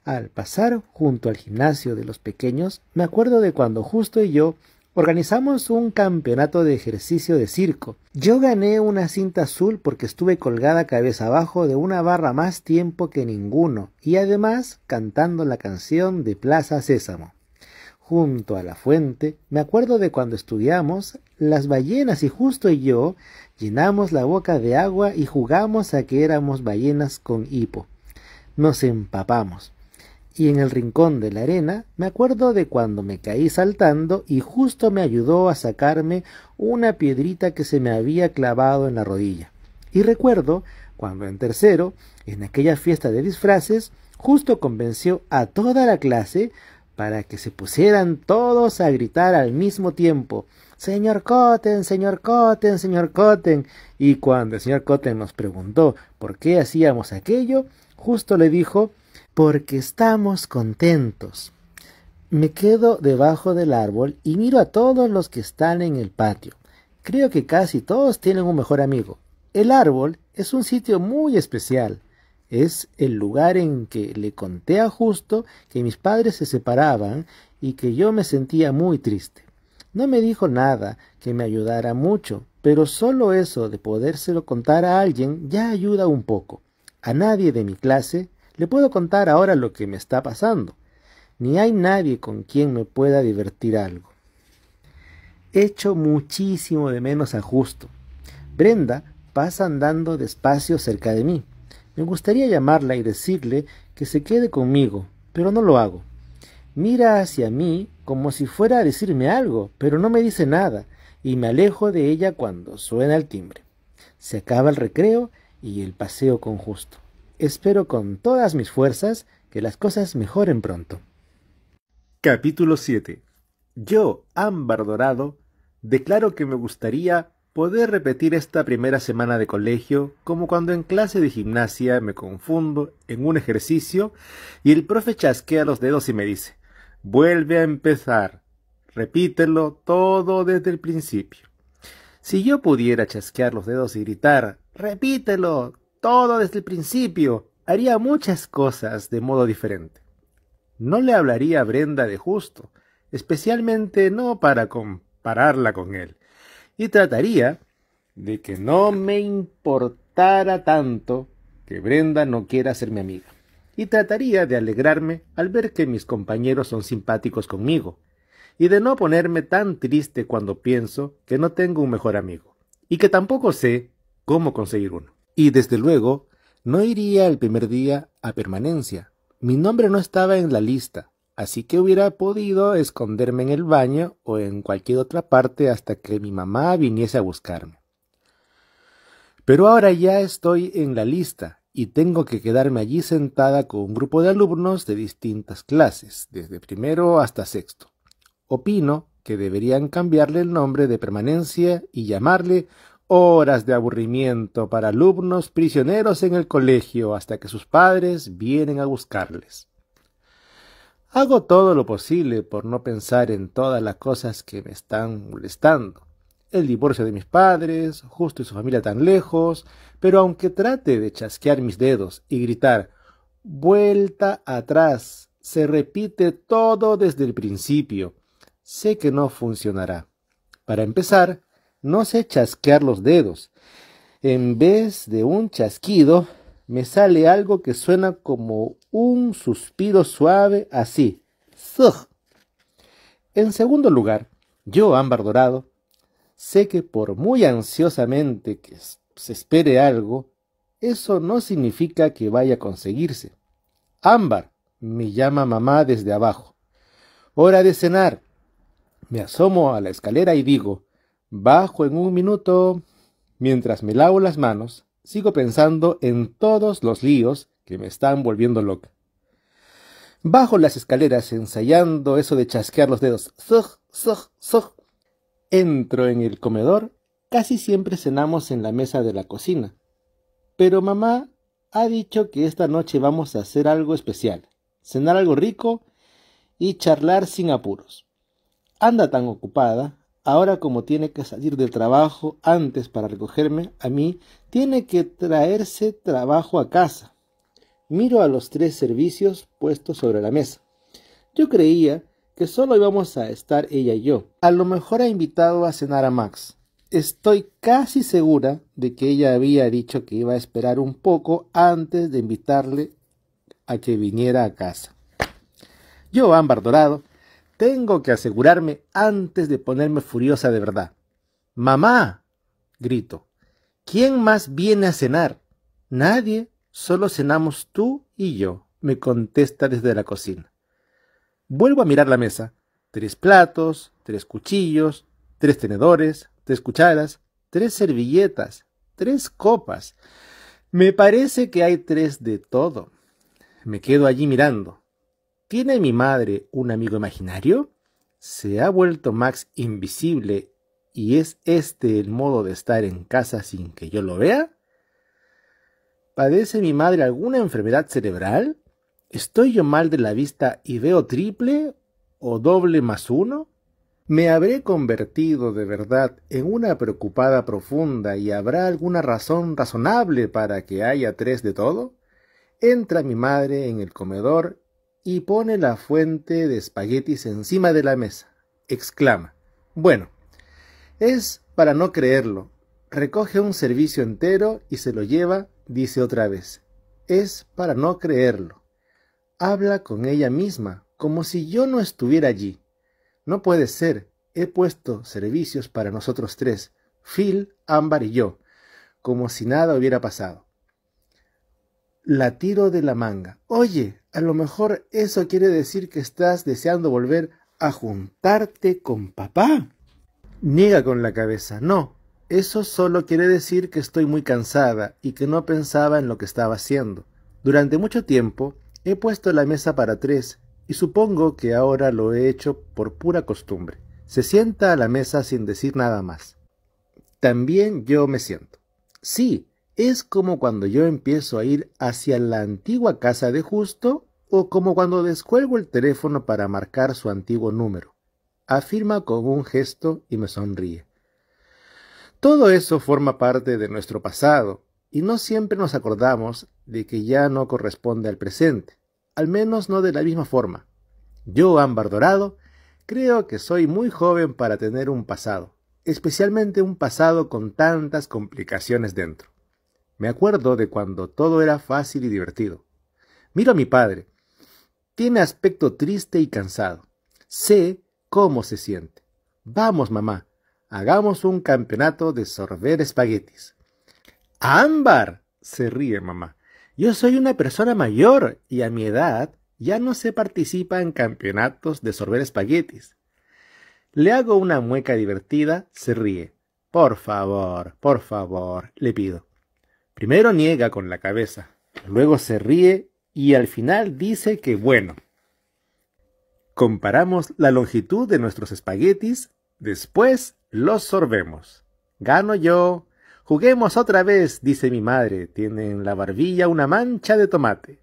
Al pasar junto al gimnasio de los pequeños, me acuerdo de cuando justo y yo Organizamos un campeonato de ejercicio de circo. Yo gané una cinta azul porque estuve colgada cabeza abajo de una barra más tiempo que ninguno y además cantando la canción de Plaza Sésamo. Junto a la fuente, me acuerdo de cuando estudiamos, las ballenas y justo y yo llenamos la boca de agua y jugamos a que éramos ballenas con hipo. Nos empapamos y en el rincón de la arena me acuerdo de cuando me caí saltando y justo me ayudó a sacarme una piedrita que se me había clavado en la rodilla. Y recuerdo cuando en tercero, en aquella fiesta de disfraces, justo convenció a toda la clase para que se pusieran todos a gritar al mismo tiempo Señor Cotten, señor Cotten, señor Cotten. Y cuando el señor Cotten nos preguntó por qué hacíamos aquello, justo le dijo porque estamos contentos. Me quedo debajo del árbol y miro a todos los que están en el patio. Creo que casi todos tienen un mejor amigo. El árbol es un sitio muy especial. Es el lugar en que le conté a Justo que mis padres se separaban y que yo me sentía muy triste. No me dijo nada que me ayudara mucho, pero solo eso de podérselo contar a alguien ya ayuda un poco. A nadie de mi clase le puedo contar ahora lo que me está pasando. Ni hay nadie con quien me pueda divertir algo. Echo muchísimo de menos a Justo. Brenda pasa andando despacio cerca de mí. Me gustaría llamarla y decirle que se quede conmigo, pero no lo hago. Mira hacia mí como si fuera a decirme algo, pero no me dice nada, y me alejo de ella cuando suena el timbre. Se acaba el recreo y el paseo con justo. Espero con todas mis fuerzas que las cosas mejoren pronto. Capítulo 7. Yo, Ámbar Dorado, declaro que me gustaría poder repetir esta primera semana de colegio como cuando en clase de gimnasia me confundo en un ejercicio y el profe chasquea los dedos y me dice, vuelve a empezar, repítelo todo desde el principio. Si yo pudiera chasquear los dedos y gritar, repítelo todo desde el principio, haría muchas cosas de modo diferente. No le hablaría a Brenda de justo, especialmente no para compararla con él, y trataría de que no me importara tanto que Brenda no quiera ser mi amiga, y trataría de alegrarme al ver que mis compañeros son simpáticos conmigo, y de no ponerme tan triste cuando pienso que no tengo un mejor amigo, y que tampoco sé cómo conseguir uno. Y desde luego, no iría el primer día a permanencia. Mi nombre no estaba en la lista, así que hubiera podido esconderme en el baño o en cualquier otra parte hasta que mi mamá viniese a buscarme. Pero ahora ya estoy en la lista y tengo que quedarme allí sentada con un grupo de alumnos de distintas clases, desde primero hasta sexto. Opino que deberían cambiarle el nombre de permanencia y llamarle horas de aburrimiento para alumnos prisioneros en el colegio hasta que sus padres vienen a buscarles. Hago todo lo posible por no pensar en todas las cosas que me están molestando. El divorcio de mis padres, justo y su familia tan lejos, pero aunque trate de chasquear mis dedos y gritar vuelta atrás, se repite todo desde el principio. Sé que no funcionará. Para empezar, no sé chasquear los dedos. En vez de un chasquido, me sale algo que suena como un suspiro suave así. En segundo lugar, yo, ámbar dorado, sé que por muy ansiosamente que se espere algo, eso no significa que vaya a conseguirse. Ámbar, me llama mamá desde abajo. Hora de cenar. Me asomo a la escalera y digo, Bajo en un minuto. Mientras me lavo las manos, sigo pensando en todos los líos que me están volviendo loca. Bajo las escaleras ensayando eso de chasquear los dedos. Entro en el comedor. Casi siempre cenamos en la mesa de la cocina. Pero mamá ha dicho que esta noche vamos a hacer algo especial. Cenar algo rico y charlar sin apuros. Anda tan ocupada Ahora como tiene que salir del trabajo antes para recogerme a mí, tiene que traerse trabajo a casa. Miro a los tres servicios puestos sobre la mesa. Yo creía que solo íbamos a estar ella y yo. A lo mejor ha invitado a cenar a Max. Estoy casi segura de que ella había dicho que iba a esperar un poco antes de invitarle a que viniera a casa. Yo, ámbar dorado, tengo que asegurarme antes de ponerme furiosa de verdad. Mamá, grito, ¿quién más viene a cenar? Nadie, solo cenamos tú y yo, me contesta desde la cocina. Vuelvo a mirar la mesa. Tres platos, tres cuchillos, tres tenedores, tres cucharas, tres servilletas, tres copas. Me parece que hay tres de todo. Me quedo allí mirando. ¿Tiene mi madre un amigo imaginario? ¿Se ha vuelto Max invisible y es este el modo de estar en casa sin que yo lo vea? ¿Padece mi madre alguna enfermedad cerebral? ¿Estoy yo mal de la vista y veo triple o doble más uno? ¿Me habré convertido de verdad en una preocupada profunda y habrá alguna razón razonable para que haya tres de todo? Entra mi madre en el comedor y pone la fuente de espaguetis encima de la mesa. Exclama. Bueno, es para no creerlo. Recoge un servicio entero y se lo lleva, dice otra vez. Es para no creerlo. Habla con ella misma, como si yo no estuviera allí. No puede ser. He puesto servicios para nosotros tres, Phil, Ámbar y yo, como si nada hubiera pasado. La tiro de la manga. Oye, a lo mejor eso quiere decir que estás deseando volver a juntarte con papá. Niega con la cabeza. No, eso solo quiere decir que estoy muy cansada y que no pensaba en lo que estaba haciendo. Durante mucho tiempo he puesto la mesa para tres y supongo que ahora lo he hecho por pura costumbre. Se sienta a la mesa sin decir nada más. También yo me siento. Sí, es como cuando yo empiezo a ir hacia la antigua casa de Justo o como cuando descuelgo el teléfono para marcar su antiguo número, afirma con un gesto y me sonríe. Todo eso forma parte de nuestro pasado, y no siempre nos acordamos de que ya no corresponde al presente, al menos no de la misma forma. Yo, Ámbar Dorado, creo que soy muy joven para tener un pasado, especialmente un pasado con tantas complicaciones dentro. Me acuerdo de cuando todo era fácil y divertido. Miro a mi padre, tiene aspecto triste y cansado. Sé cómo se siente. Vamos, mamá, hagamos un campeonato de sorber espaguetis. Ámbar, se ríe mamá. Yo soy una persona mayor y a mi edad ya no se participa en campeonatos de sorber espaguetis. Le hago una mueca divertida, se ríe. Por favor, por favor, le pido. Primero niega con la cabeza, luego se ríe y al final dice que bueno. Comparamos la longitud de nuestros espaguetis, después los sorbemos. Gano yo. Juguemos otra vez, dice mi madre. Tiene en la barbilla una mancha de tomate.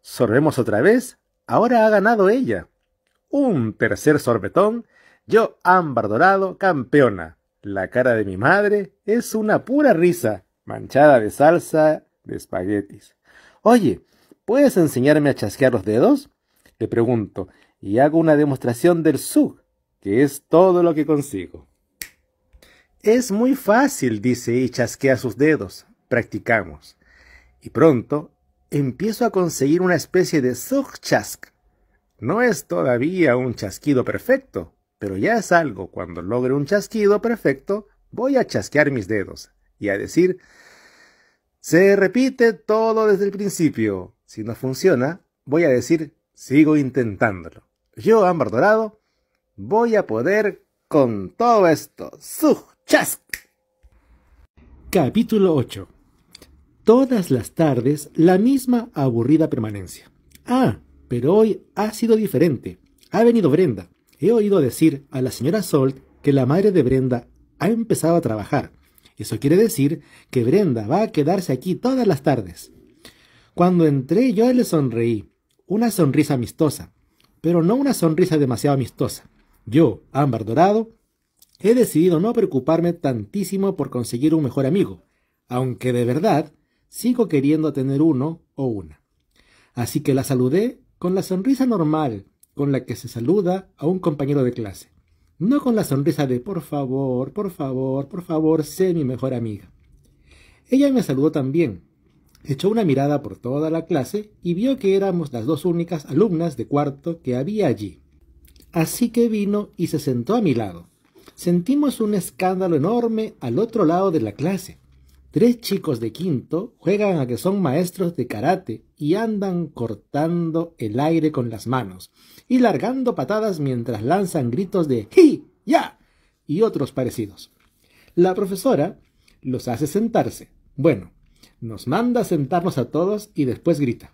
Sorbemos otra vez. Ahora ha ganado ella. Un tercer sorbetón. Yo, ámbar dorado, campeona. La cara de mi madre es una pura risa, manchada de salsa de espaguetis. Oye, ¿Puedes enseñarme a chasquear los dedos? Le pregunto, y hago una demostración del sug, que es todo lo que consigo. Es muy fácil, dice y chasquea sus dedos. Practicamos. Y pronto empiezo a conseguir una especie de ZUG chasque. No es todavía un chasquido perfecto, pero ya es algo. Cuando logre un chasquido perfecto, voy a chasquear mis dedos y a decir, se repite todo desde el principio. Si no funciona, voy a decir, sigo intentándolo. Yo, Ámbar Dorado, voy a poder con todo esto. ¡Chask! Capítulo 8. Todas las tardes la misma aburrida permanencia. Ah, pero hoy ha sido diferente. Ha venido Brenda. He oído decir a la señora Solt que la madre de Brenda ha empezado a trabajar. Eso quiere decir que Brenda va a quedarse aquí todas las tardes. Cuando entré yo le sonreí, una sonrisa amistosa, pero no una sonrisa demasiado amistosa. Yo, Ámbar Dorado, he decidido no preocuparme tantísimo por conseguir un mejor amigo, aunque de verdad sigo queriendo tener uno o una. Así que la saludé con la sonrisa normal con la que se saluda a un compañero de clase, no con la sonrisa de por favor, por favor, por favor, sé mi mejor amiga. Ella me saludó también, Echó una mirada por toda la clase y vio que éramos las dos únicas alumnas de cuarto que había allí. Así que vino y se sentó a mi lado. Sentimos un escándalo enorme al otro lado de la clase. Tres chicos de quinto juegan a que son maestros de karate y andan cortando el aire con las manos y largando patadas mientras lanzan gritos de ¡Hi! ¡Ya! y otros parecidos. La profesora los hace sentarse. Bueno, nos manda a sentarnos a todos y después grita,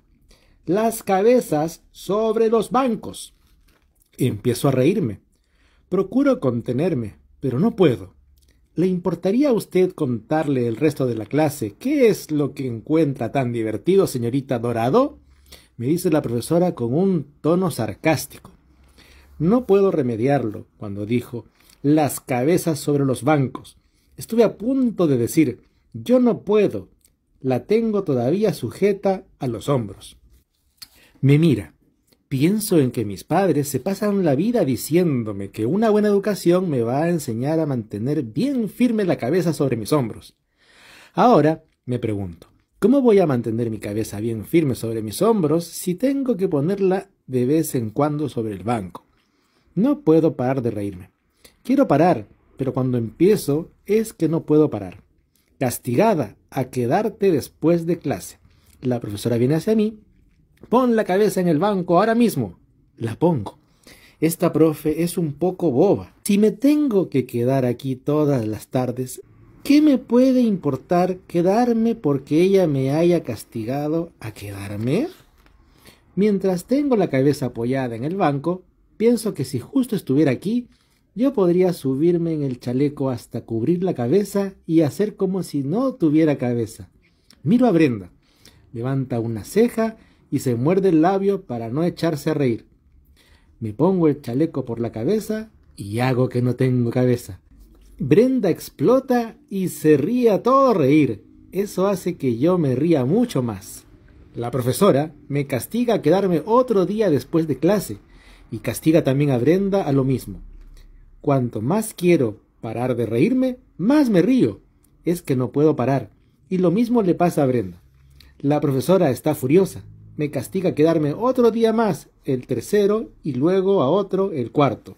las cabezas sobre los bancos. Empiezo a reírme. Procuro contenerme, pero no puedo. ¿Le importaría a usted contarle el resto de la clase qué es lo que encuentra tan divertido, señorita Dorado? me dice la profesora con un tono sarcástico. No puedo remediarlo cuando dijo las cabezas sobre los bancos. Estuve a punto de decir yo no puedo, la tengo todavía sujeta a los hombros. Me mira. Pienso en que mis padres se pasan la vida diciéndome que una buena educación me va a enseñar a mantener bien firme la cabeza sobre mis hombros. Ahora me pregunto, ¿cómo voy a mantener mi cabeza bien firme sobre mis hombros si tengo que ponerla de vez en cuando sobre el banco? No puedo parar de reírme. Quiero parar, pero cuando empiezo es que no puedo parar castigada a quedarte después de clase. La profesora viene hacia mí, pon la cabeza en el banco ahora mismo. La pongo. Esta profe es un poco boba. Si me tengo que quedar aquí todas las tardes, ¿qué me puede importar quedarme porque ella me haya castigado a quedarme? Mientras tengo la cabeza apoyada en el banco, pienso que si justo estuviera aquí, yo podría subirme en el chaleco hasta cubrir la cabeza y hacer como si no tuviera cabeza. Miro a Brenda. Levanta una ceja y se muerde el labio para no echarse a reír. Me pongo el chaleco por la cabeza y hago que no tengo cabeza. Brenda explota y se ríe a todo reír. Eso hace que yo me ría mucho más. La profesora me castiga a quedarme otro día después de clase y castiga también a Brenda a lo mismo. Cuanto más quiero parar de reírme, más me río. Es que no puedo parar. Y lo mismo le pasa a Brenda. La profesora está furiosa. Me castiga quedarme otro día más, el tercero, y luego a otro, el cuarto.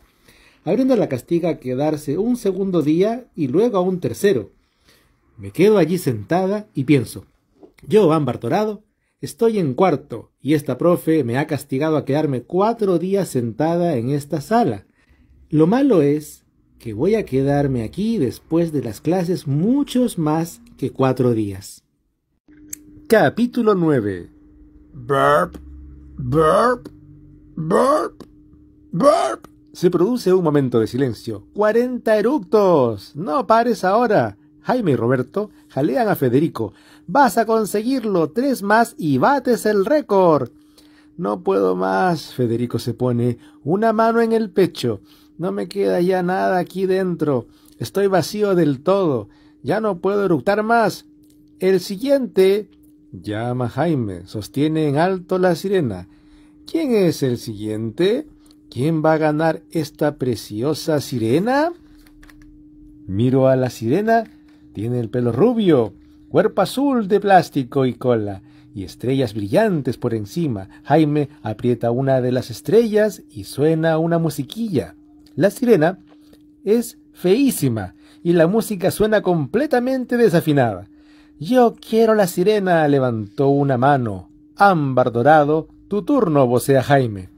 A Brenda la castiga quedarse un segundo día y luego a un tercero. Me quedo allí sentada y pienso, yo, Ámbar Torado, estoy en cuarto y esta profe me ha castigado a quedarme cuatro días sentada en esta sala. Lo malo es que voy a quedarme aquí después de las clases muchos más que cuatro días. Capítulo 9 Burp, burp, burp, burp. Se produce un momento de silencio. ¡Cuarenta eructos! ¡No pares ahora! Jaime y Roberto jalean a Federico. ¡Vas a conseguirlo! ¡Tres más y bates el récord! No puedo más. Federico se pone una mano en el pecho. No me queda ya nada aquí dentro. Estoy vacío del todo. Ya no puedo eructar más. El siguiente. llama Jaime. Sostiene en alto la sirena. ¿Quién es el siguiente? ¿Quién va a ganar esta preciosa sirena? Miro a la sirena. Tiene el pelo rubio, cuerpo azul de plástico y cola, y estrellas brillantes por encima. Jaime aprieta una de las estrellas y suena una musiquilla. La sirena es feísima y la música suena completamente desafinada. Yo quiero la sirena, levantó una mano. Ámbar dorado, tu turno, vocea Jaime.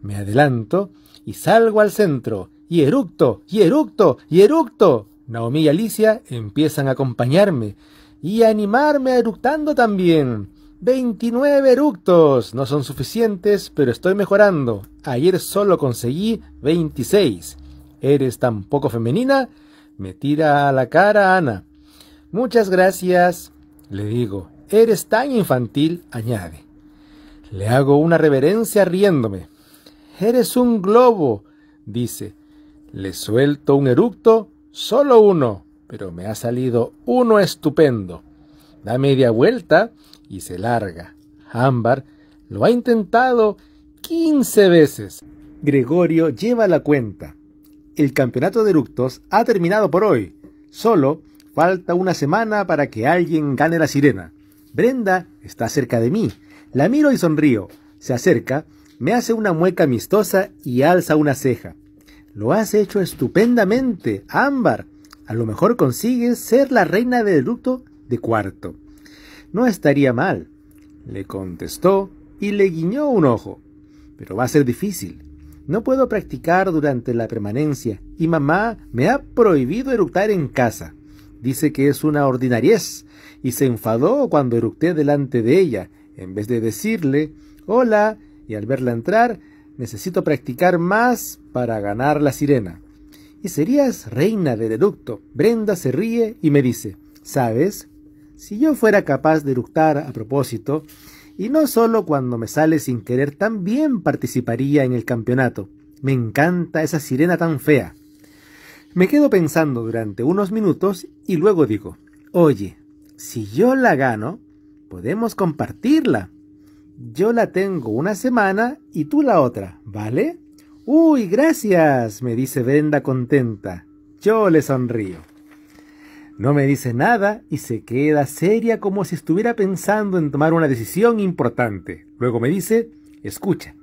Me adelanto y salgo al centro. Y eructo, y eructo, y eructo. Naomi y Alicia empiezan a acompañarme y a animarme eructando también. «¡Veintinueve eructos. No son suficientes, pero estoy mejorando. Ayer solo conseguí veintiséis. Eres tan poco femenina. Me tira a la cara Ana. Muchas gracias. Le digo. Eres tan infantil, añade. Le hago una reverencia riéndome. Eres un globo, dice. Le suelto un eructo, solo uno, pero me ha salido uno estupendo. Da media vuelta y se larga. Ámbar lo ha intentado 15 veces. Gregorio lleva la cuenta. El campeonato de eructos ha terminado por hoy. Solo falta una semana para que alguien gane la sirena. Brenda está cerca de mí. La miro y sonrío. Se acerca, me hace una mueca amistosa y alza una ceja. Lo has hecho estupendamente, Ámbar. A lo mejor consigues ser la reina de eructo de cuarto. No estaría mal, le contestó y le guiñó un ojo. Pero va a ser difícil. No puedo practicar durante la permanencia y mamá me ha prohibido eructar en casa. Dice que es una ordinariez y se enfadó cuando eructé delante de ella, en vez de decirle hola y al verla entrar, necesito practicar más para ganar la sirena. Y serías reina del eructo. Brenda se ríe y me dice, ¿sabes? Si yo fuera capaz de eructar a propósito, y no solo cuando me sale sin querer, también participaría en el campeonato. Me encanta esa sirena tan fea. Me quedo pensando durante unos minutos y luego digo, oye, si yo la gano, podemos compartirla. Yo la tengo una semana y tú la otra, ¿vale? Uy, gracias, me dice Brenda contenta. Yo le sonrío. No me dice nada y se queda seria como si estuviera pensando en tomar una decisión importante. Luego me dice, escucha,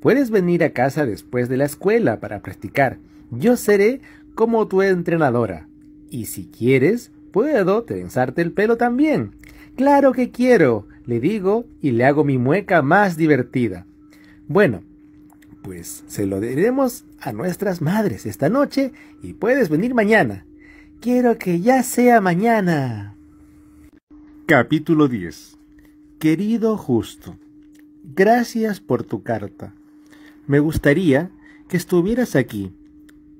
puedes venir a casa después de la escuela para practicar. Yo seré como tu entrenadora. Y si quieres, puedo trenzarte el pelo también. Claro que quiero, le digo y le hago mi mueca más divertida. Bueno, pues se lo diremos a nuestras madres esta noche y puedes venir mañana. Quiero que ya sea mañana. Capítulo 10. Querido Justo, gracias por tu carta. Me gustaría que estuvieras aquí.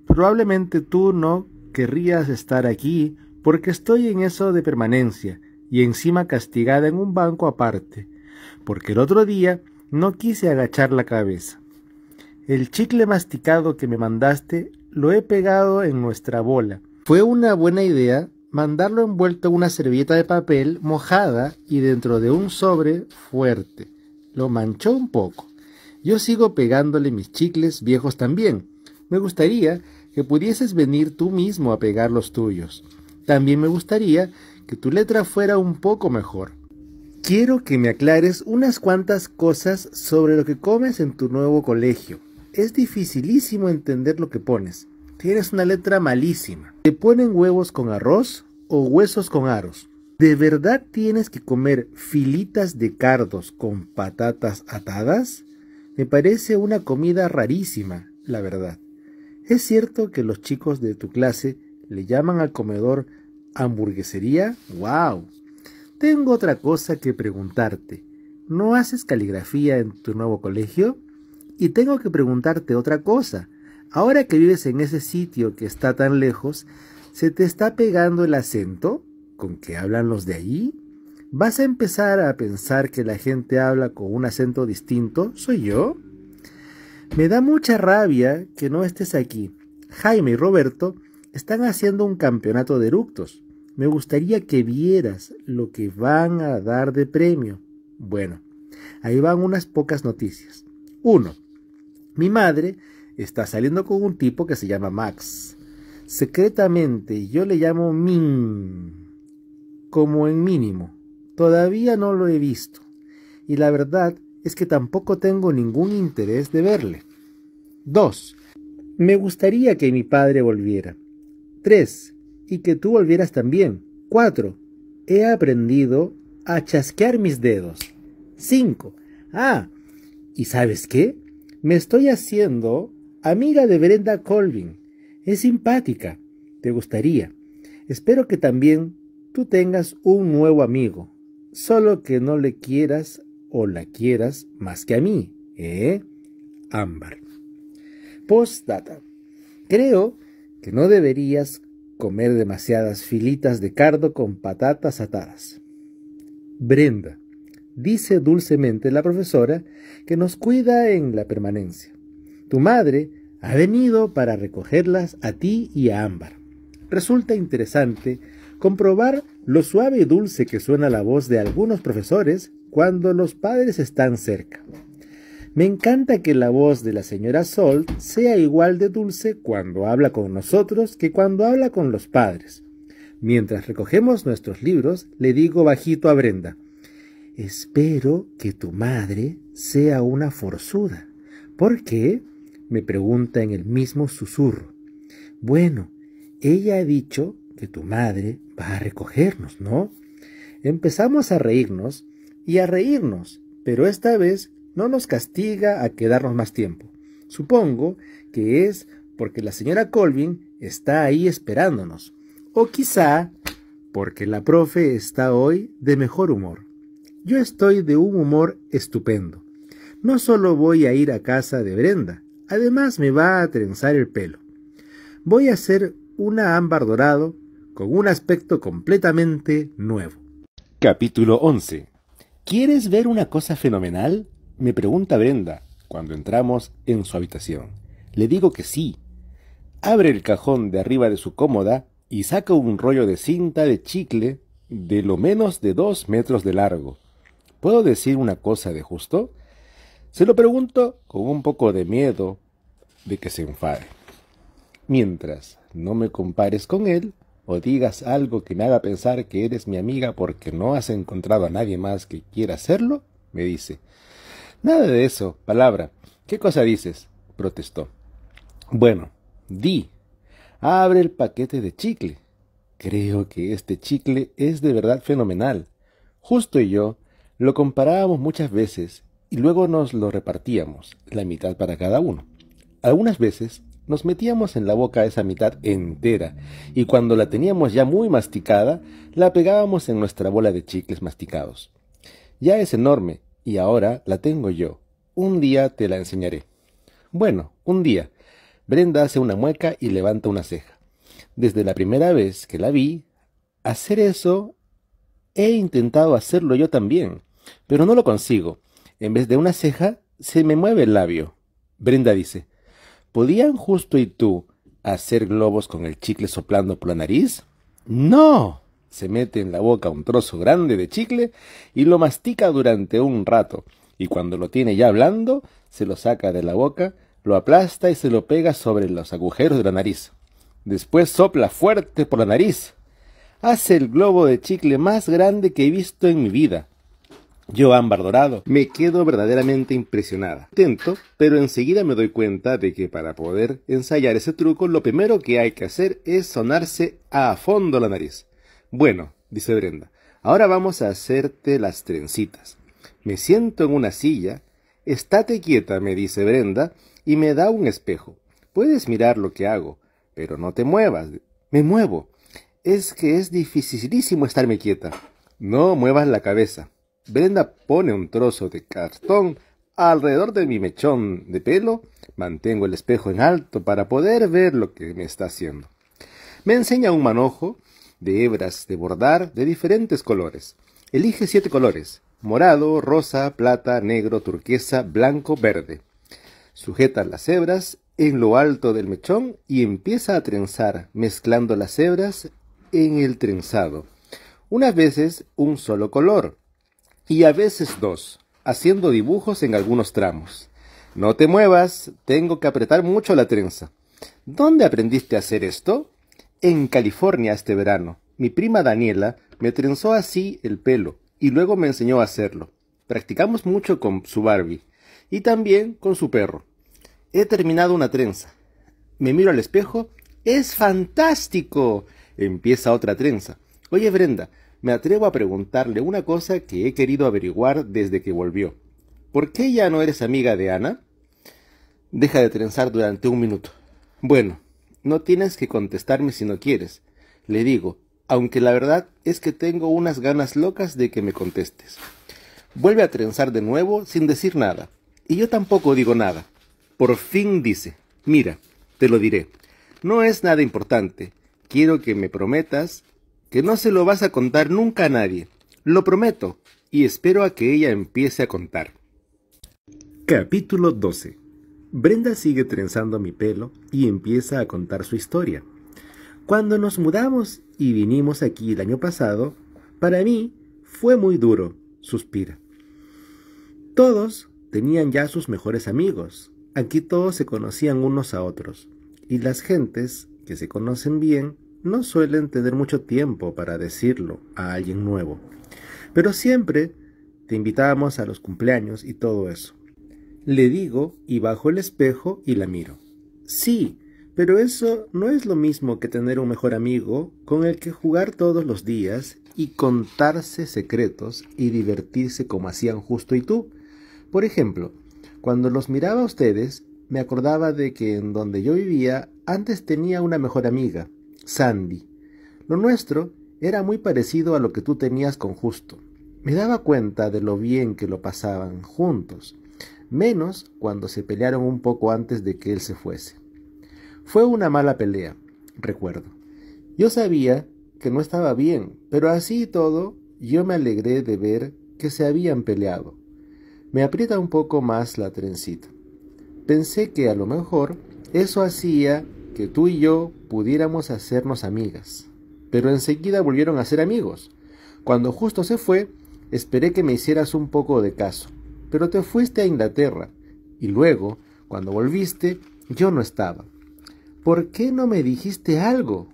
Probablemente tú no querrías estar aquí porque estoy en eso de permanencia y encima castigada en un banco aparte, porque el otro día no quise agachar la cabeza. El chicle masticado que me mandaste lo he pegado en nuestra bola fue una buena idea mandarlo envuelto en una servilleta de papel mojada y dentro de un sobre fuerte. Lo manchó un poco. Yo sigo pegándole mis chicles viejos también. Me gustaría que pudieses venir tú mismo a pegar los tuyos. También me gustaría que tu letra fuera un poco mejor. Quiero que me aclares unas cuantas cosas sobre lo que comes en tu nuevo colegio. Es dificilísimo entender lo que pones. Tienes una letra malísima. Te ponen huevos con arroz o huesos con aros. ¿De verdad tienes que comer filitas de cardos con patatas atadas? Me parece una comida rarísima, la verdad. ¿Es cierto que los chicos de tu clase le llaman al comedor hamburguesería? ¡Wow! Tengo otra cosa que preguntarte. ¿No haces caligrafía en tu nuevo colegio? Y tengo que preguntarte otra cosa. Ahora que vives en ese sitio que está tan lejos, ¿se te está pegando el acento con que hablan los de allí? ¿Vas a empezar a pensar que la gente habla con un acento distinto? ¿Soy yo? Me da mucha rabia que no estés aquí. Jaime y Roberto están haciendo un campeonato de eructos. Me gustaría que vieras lo que van a dar de premio. Bueno, ahí van unas pocas noticias. 1. Mi madre está saliendo con un tipo que se llama Max. Secretamente yo le llamo Min, como en mínimo. Todavía no lo he visto. Y la verdad es que tampoco tengo ningún interés de verle. 2. Me gustaría que mi padre volviera. 3. Y que tú volvieras también. 4. He aprendido a chasquear mis dedos. 5. Ah, ¿y sabes qué? Me estoy haciendo amiga de Brenda Colvin. Es simpática. Te gustaría. Espero que también tú tengas un nuevo amigo. Solo que no le quieras o la quieras más que a mí, ¿eh? Ámbar. Postdata. Creo que no deberías comer demasiadas filitas de cardo con patatas atadas. Brenda, dice dulcemente la profesora que nos cuida en la permanencia. Tu madre ha venido para recogerlas a ti y a Ámbar. Resulta interesante comprobar lo suave y dulce que suena la voz de algunos profesores cuando los padres están cerca. Me encanta que la voz de la señora Solt sea igual de dulce cuando habla con nosotros que cuando habla con los padres. Mientras recogemos nuestros libros, le digo bajito a Brenda, espero que tu madre sea una forzuda, porque me pregunta en el mismo susurro. Bueno, ella ha dicho que tu madre va a recogernos, ¿no? Empezamos a reírnos y a reírnos, pero esta vez no nos castiga a quedarnos más tiempo. Supongo que es porque la señora Colvin está ahí esperándonos. O quizá porque la profe está hoy de mejor humor. Yo estoy de un humor estupendo. No solo voy a ir a casa de Brenda, Además me va a trenzar el pelo. Voy a hacer una ámbar dorado con un aspecto completamente nuevo. Capítulo 11. ¿Quieres ver una cosa fenomenal? Me pregunta Brenda cuando entramos en su habitación. Le digo que sí. Abre el cajón de arriba de su cómoda y saca un rollo de cinta de chicle de lo menos de dos metros de largo. ¿Puedo decir una cosa de justo? Se lo pregunto con un poco de miedo de que se enfade. Mientras no me compares con él o digas algo que me haga pensar que eres mi amiga porque no has encontrado a nadie más que quiera hacerlo, me dice. Nada de eso, palabra. ¿Qué cosa dices? protestó. Bueno, di. Abre el paquete de chicle. Creo que este chicle es de verdad fenomenal. Justo y yo lo comparábamos muchas veces y luego nos lo repartíamos, la mitad para cada uno. Algunas veces nos metíamos en la boca esa mitad entera y cuando la teníamos ya muy masticada, la pegábamos en nuestra bola de chicles masticados. Ya es enorme y ahora la tengo yo. Un día te la enseñaré. Bueno, un día. Brenda hace una mueca y levanta una ceja. Desde la primera vez que la vi hacer eso, he intentado hacerlo yo también, pero no lo consigo. En vez de una ceja, se me mueve el labio. Brenda dice, ¿podían justo y tú hacer globos con el chicle soplando por la nariz? No. Se mete en la boca un trozo grande de chicle y lo mastica durante un rato, y cuando lo tiene ya blando, se lo saca de la boca, lo aplasta y se lo pega sobre los agujeros de la nariz. Después sopla fuerte por la nariz. Hace el globo de chicle más grande que he visto en mi vida. Yo Ambar Dorado. Me quedo verdaderamente impresionada. Tento, pero enseguida me doy cuenta de que para poder ensayar ese truco lo primero que hay que hacer es sonarse a fondo la nariz. Bueno, dice Brenda, ahora vamos a hacerte las trencitas. Me siento en una silla. Estate quieta, me dice Brenda, y me da un espejo. Puedes mirar lo que hago, pero no te muevas. Me muevo. Es que es dificilísimo estarme quieta. No muevas la cabeza. Brenda pone un trozo de cartón alrededor de mi mechón de pelo. Mantengo el espejo en alto para poder ver lo que me está haciendo. Me enseña un manojo de hebras de bordar de diferentes colores. Elige siete colores. Morado, rosa, plata, negro, turquesa, blanco, verde. Sujeta las hebras en lo alto del mechón y empieza a trenzar, mezclando las hebras en el trenzado. Unas veces un solo color, y a veces dos, haciendo dibujos en algunos tramos. No te muevas, tengo que apretar mucho la trenza. ¿Dónde aprendiste a hacer esto? En California este verano. Mi prima Daniela me trenzó así el pelo y luego me enseñó a hacerlo. Practicamos mucho con su Barbie y también con su perro. He terminado una trenza. Me miro al espejo. ¡Es fantástico! Empieza otra trenza. Oye, Brenda, me atrevo a preguntarle una cosa que he querido averiguar desde que volvió. ¿Por qué ya no eres amiga de Ana? Deja de trenzar durante un minuto. Bueno, no tienes que contestarme si no quieres. Le digo, aunque la verdad es que tengo unas ganas locas de que me contestes. Vuelve a trenzar de nuevo sin decir nada. Y yo tampoco digo nada. Por fin dice, mira, te lo diré. No es nada importante. Quiero que me prometas que no se lo vas a contar nunca a nadie. Lo prometo, y espero a que ella empiece a contar. Capítulo 12. Brenda sigue trenzando mi pelo y empieza a contar su historia. Cuando nos mudamos y vinimos aquí el año pasado, para mí fue muy duro, suspira. Todos tenían ya sus mejores amigos. Aquí todos se conocían unos a otros. Y las gentes que se conocen bien no suelen tener mucho tiempo para decirlo a alguien nuevo. Pero siempre te invitábamos a los cumpleaños y todo eso. Le digo y bajo el espejo y la miro. Sí, pero eso no es lo mismo que tener un mejor amigo con el que jugar todos los días y contarse secretos y divertirse como hacían justo y tú. Por ejemplo, cuando los miraba a ustedes, me acordaba de que en donde yo vivía antes tenía una mejor amiga Sandy. Lo nuestro era muy parecido a lo que tú tenías con Justo. Me daba cuenta de lo bien que lo pasaban juntos, menos cuando se pelearon un poco antes de que él se fuese. Fue una mala pelea, recuerdo. Yo sabía que no estaba bien, pero así y todo, yo me alegré de ver que se habían peleado. Me aprieta un poco más la trencita. Pensé que a lo mejor eso hacía que tú y yo pudiéramos hacernos amigas. Pero enseguida volvieron a ser amigos. Cuando justo se fue, esperé que me hicieras un poco de caso. Pero te fuiste a Inglaterra. Y luego, cuando volviste, yo no estaba. ¿Por qué no me dijiste algo?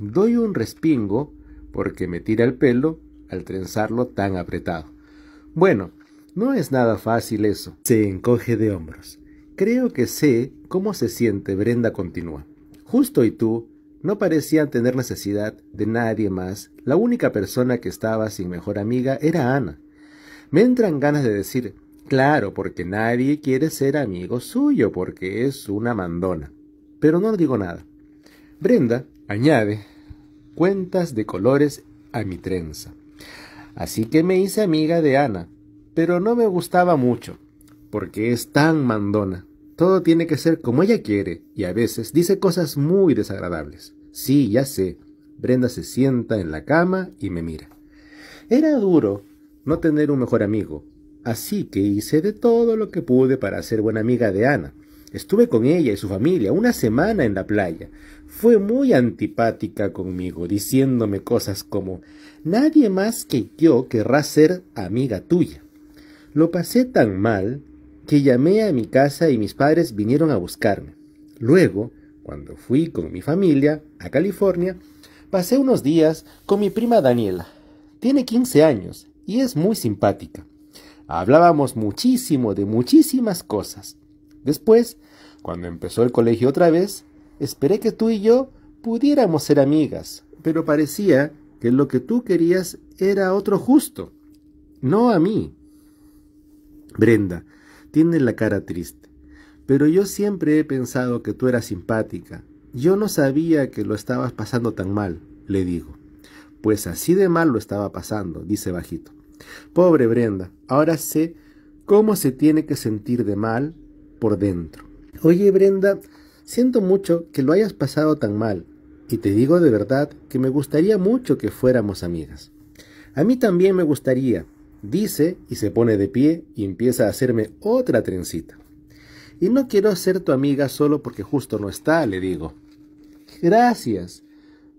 Doy un respingo porque me tira el pelo al trenzarlo tan apretado. Bueno, no es nada fácil eso. Se encoge de hombros. Creo que sé cómo se siente, Brenda continúa. Justo y tú no parecían tener necesidad de nadie más. La única persona que estaba sin mejor amiga era Ana. Me entran ganas de decir, claro, porque nadie quiere ser amigo suyo, porque es una mandona. Pero no digo nada. Brenda añade cuentas de colores a mi trenza. Así que me hice amiga de Ana, pero no me gustaba mucho, porque es tan mandona. Todo tiene que ser como ella quiere y a veces dice cosas muy desagradables. Sí, ya sé. Brenda se sienta en la cama y me mira. Era duro no tener un mejor amigo, así que hice de todo lo que pude para ser buena amiga de Ana. Estuve con ella y su familia una semana en la playa. Fue muy antipática conmigo, diciéndome cosas como Nadie más que yo querrá ser amiga tuya. Lo pasé tan mal que llamé a mi casa y mis padres vinieron a buscarme. Luego, cuando fui con mi familia a California, pasé unos días con mi prima Daniela. Tiene 15 años y es muy simpática. Hablábamos muchísimo de muchísimas cosas. Después, cuando empezó el colegio otra vez, esperé que tú y yo pudiéramos ser amigas, pero parecía que lo que tú querías era otro justo, no a mí. Brenda, tiene la cara triste. Pero yo siempre he pensado que tú eras simpática. Yo no sabía que lo estabas pasando tan mal, le digo. Pues así de mal lo estaba pasando, dice bajito. Pobre Brenda, ahora sé cómo se tiene que sentir de mal por dentro. Oye Brenda, siento mucho que lo hayas pasado tan mal, y te digo de verdad que me gustaría mucho que fuéramos amigas. A mí también me gustaría, Dice y se pone de pie y empieza a hacerme otra trencita. Y no quiero ser tu amiga solo porque justo no está, le digo. Gracias.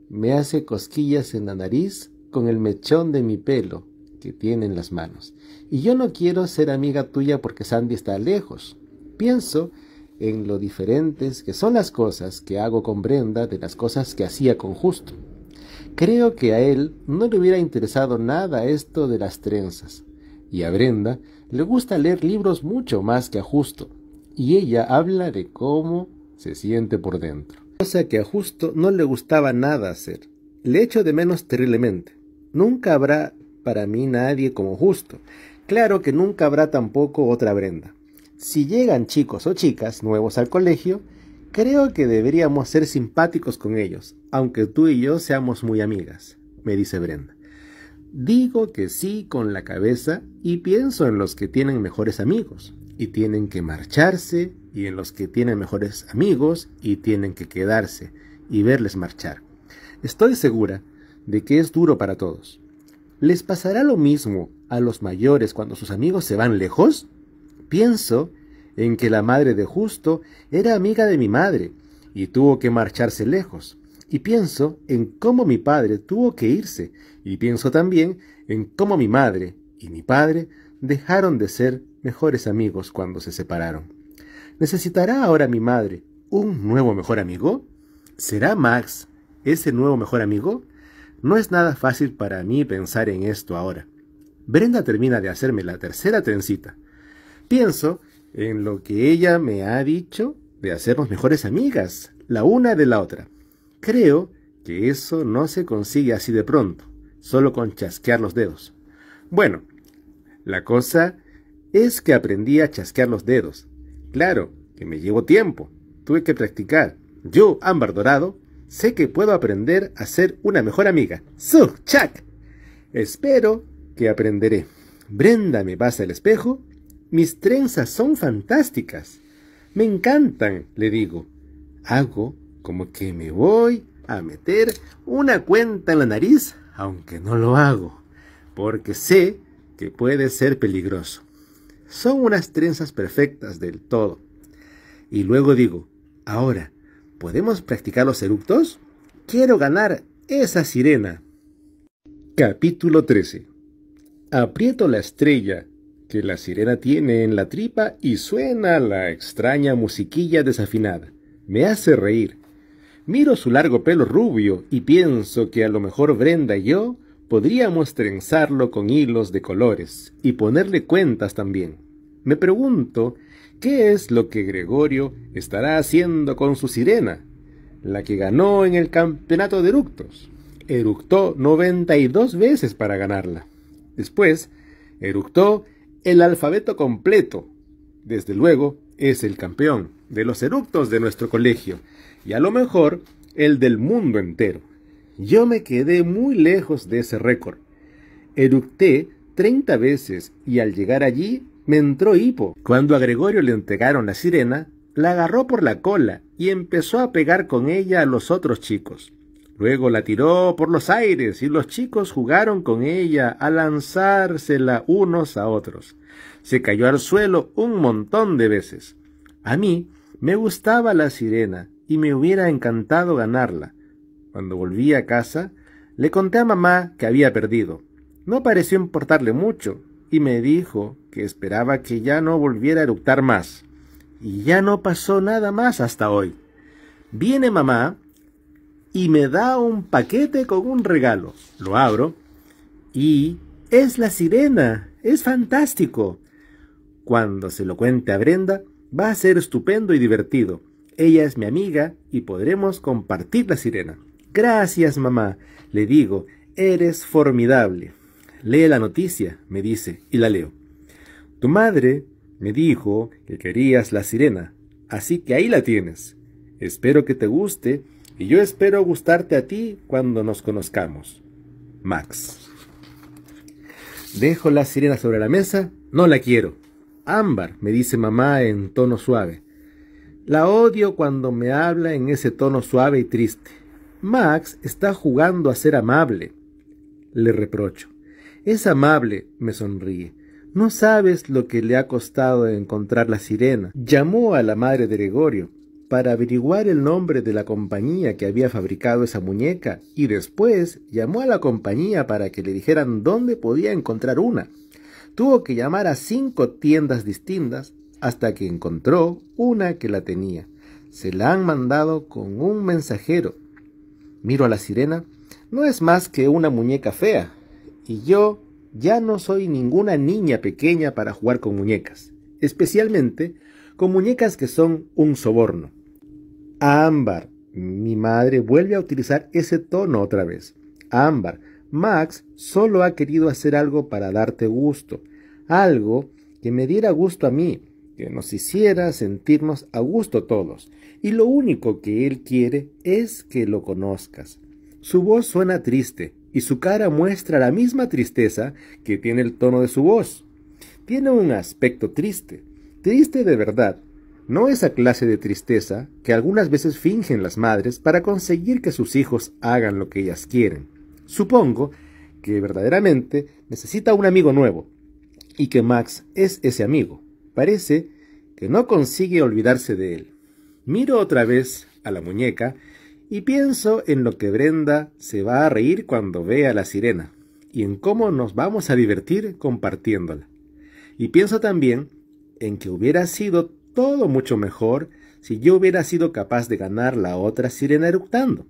Me hace cosquillas en la nariz con el mechón de mi pelo que tiene en las manos. Y yo no quiero ser amiga tuya porque Sandy está lejos. Pienso en lo diferentes que son las cosas que hago con Brenda de las cosas que hacía con Justo. Creo que a él no le hubiera interesado nada esto de las trenzas, y a Brenda le gusta leer libros mucho más que a Justo, y ella habla de cómo se siente por dentro. Cosa que a Justo no le gustaba nada hacer. Le echo de menos terriblemente. Nunca habrá para mí nadie como Justo. Claro que nunca habrá tampoco otra Brenda. Si llegan chicos o chicas nuevos al colegio, Creo que deberíamos ser simpáticos con ellos, aunque tú y yo seamos muy amigas, me dice Brenda. Digo que sí con la cabeza y pienso en los que tienen mejores amigos y tienen que marcharse y en los que tienen mejores amigos y tienen que quedarse y verles marchar. Estoy segura de que es duro para todos. ¿Les pasará lo mismo a los mayores cuando sus amigos se van lejos? Pienso en que la madre de Justo era amiga de mi madre y tuvo que marcharse lejos. Y pienso en cómo mi padre tuvo que irse y pienso también en cómo mi madre y mi padre dejaron de ser mejores amigos cuando se separaron. ¿Necesitará ahora mi madre un nuevo mejor amigo? ¿Será Max ese nuevo mejor amigo? No es nada fácil para mí pensar en esto ahora. Brenda termina de hacerme la tercera trencita. Pienso en lo que ella me ha dicho de hacernos mejores amigas, la una de la otra. Creo que eso no se consigue así de pronto, solo con chasquear los dedos. Bueno, la cosa es que aprendí a chasquear los dedos. Claro, que me llevo tiempo, tuve que practicar. Yo, Ámbar Dorado, sé que puedo aprender a ser una mejor amiga. ¡Such, Chuck! Espero que aprenderé. Brenda me pasa el espejo mis trenzas son fantásticas. Me encantan, le digo. Hago como que me voy a meter una cuenta en la nariz, aunque no lo hago, porque sé que puede ser peligroso. Son unas trenzas perfectas del todo. Y luego digo, ahora, ¿podemos practicar los eructos? Quiero ganar esa sirena. Capítulo 13. Aprieto la estrella que la sirena tiene en la tripa y suena la extraña musiquilla desafinada. Me hace reír. Miro su largo pelo rubio y pienso que a lo mejor Brenda y yo podríamos trenzarlo con hilos de colores y ponerle cuentas también. Me pregunto, ¿qué es lo que Gregorio estará haciendo con su sirena? La que ganó en el campeonato de eructos. Eructó 92 veces para ganarla. Después, eructó el alfabeto completo, desde luego, es el campeón de los eructos de nuestro colegio y a lo mejor el del mundo entero. Yo me quedé muy lejos de ese récord. Eructé treinta veces y al llegar allí me entró hipo. Cuando a Gregorio le entregaron la sirena, la agarró por la cola y empezó a pegar con ella a los otros chicos. Luego la tiró por los aires y los chicos jugaron con ella a lanzársela unos a otros. Se cayó al suelo un montón de veces. A mí me gustaba la sirena y me hubiera encantado ganarla. Cuando volví a casa, le conté a mamá que había perdido. No pareció importarle mucho y me dijo que esperaba que ya no volviera a eructar más. Y ya no pasó nada más hasta hoy. Viene mamá y me da un paquete con un regalo. Lo abro y es la sirena. Es fantástico. Cuando se lo cuente a Brenda, va a ser estupendo y divertido. Ella es mi amiga y podremos compartir la sirena. Gracias, mamá. Le digo, eres formidable. Lee la noticia, me dice, y la leo. Tu madre me dijo que querías la sirena, así que ahí la tienes. Espero que te guste y yo espero gustarte a ti cuando nos conozcamos. Max. Dejo la sirena sobre la mesa. No la quiero. Ámbar, me dice mamá en tono suave. La odio cuando me habla en ese tono suave y triste. Max está jugando a ser amable. Le reprocho. Es amable, me sonríe. No sabes lo que le ha costado encontrar la sirena. Llamó a la madre de Gregorio para averiguar el nombre de la compañía que había fabricado esa muñeca y después llamó a la compañía para que le dijeran dónde podía encontrar una. Tuvo que llamar a cinco tiendas distintas hasta que encontró una que la tenía. Se la han mandado con un mensajero. Miro a la sirena. No es más que una muñeca fea. Y yo ya no soy ninguna niña pequeña para jugar con muñecas. Especialmente con muñecas que son un soborno ámbar. Mi madre vuelve a utilizar ese tono otra vez. Ámbar. Max solo ha querido hacer algo para darte gusto. Algo que me diera gusto a mí, que nos hiciera sentirnos a gusto todos. Y lo único que él quiere es que lo conozcas. Su voz suena triste y su cara muestra la misma tristeza que tiene el tono de su voz. Tiene un aspecto triste, triste de verdad, no esa clase de tristeza que algunas veces fingen las madres para conseguir que sus hijos hagan lo que ellas quieren. Supongo que verdaderamente necesita un amigo nuevo, y que Max es ese amigo. Parece que no consigue olvidarse de él. Miro otra vez a la muñeca y pienso en lo que Brenda se va a reír cuando vea a la sirena y en cómo nos vamos a divertir compartiéndola. Y pienso también en que hubiera sido todo mucho mejor si yo hubiera sido capaz de ganar la otra sirena eructando.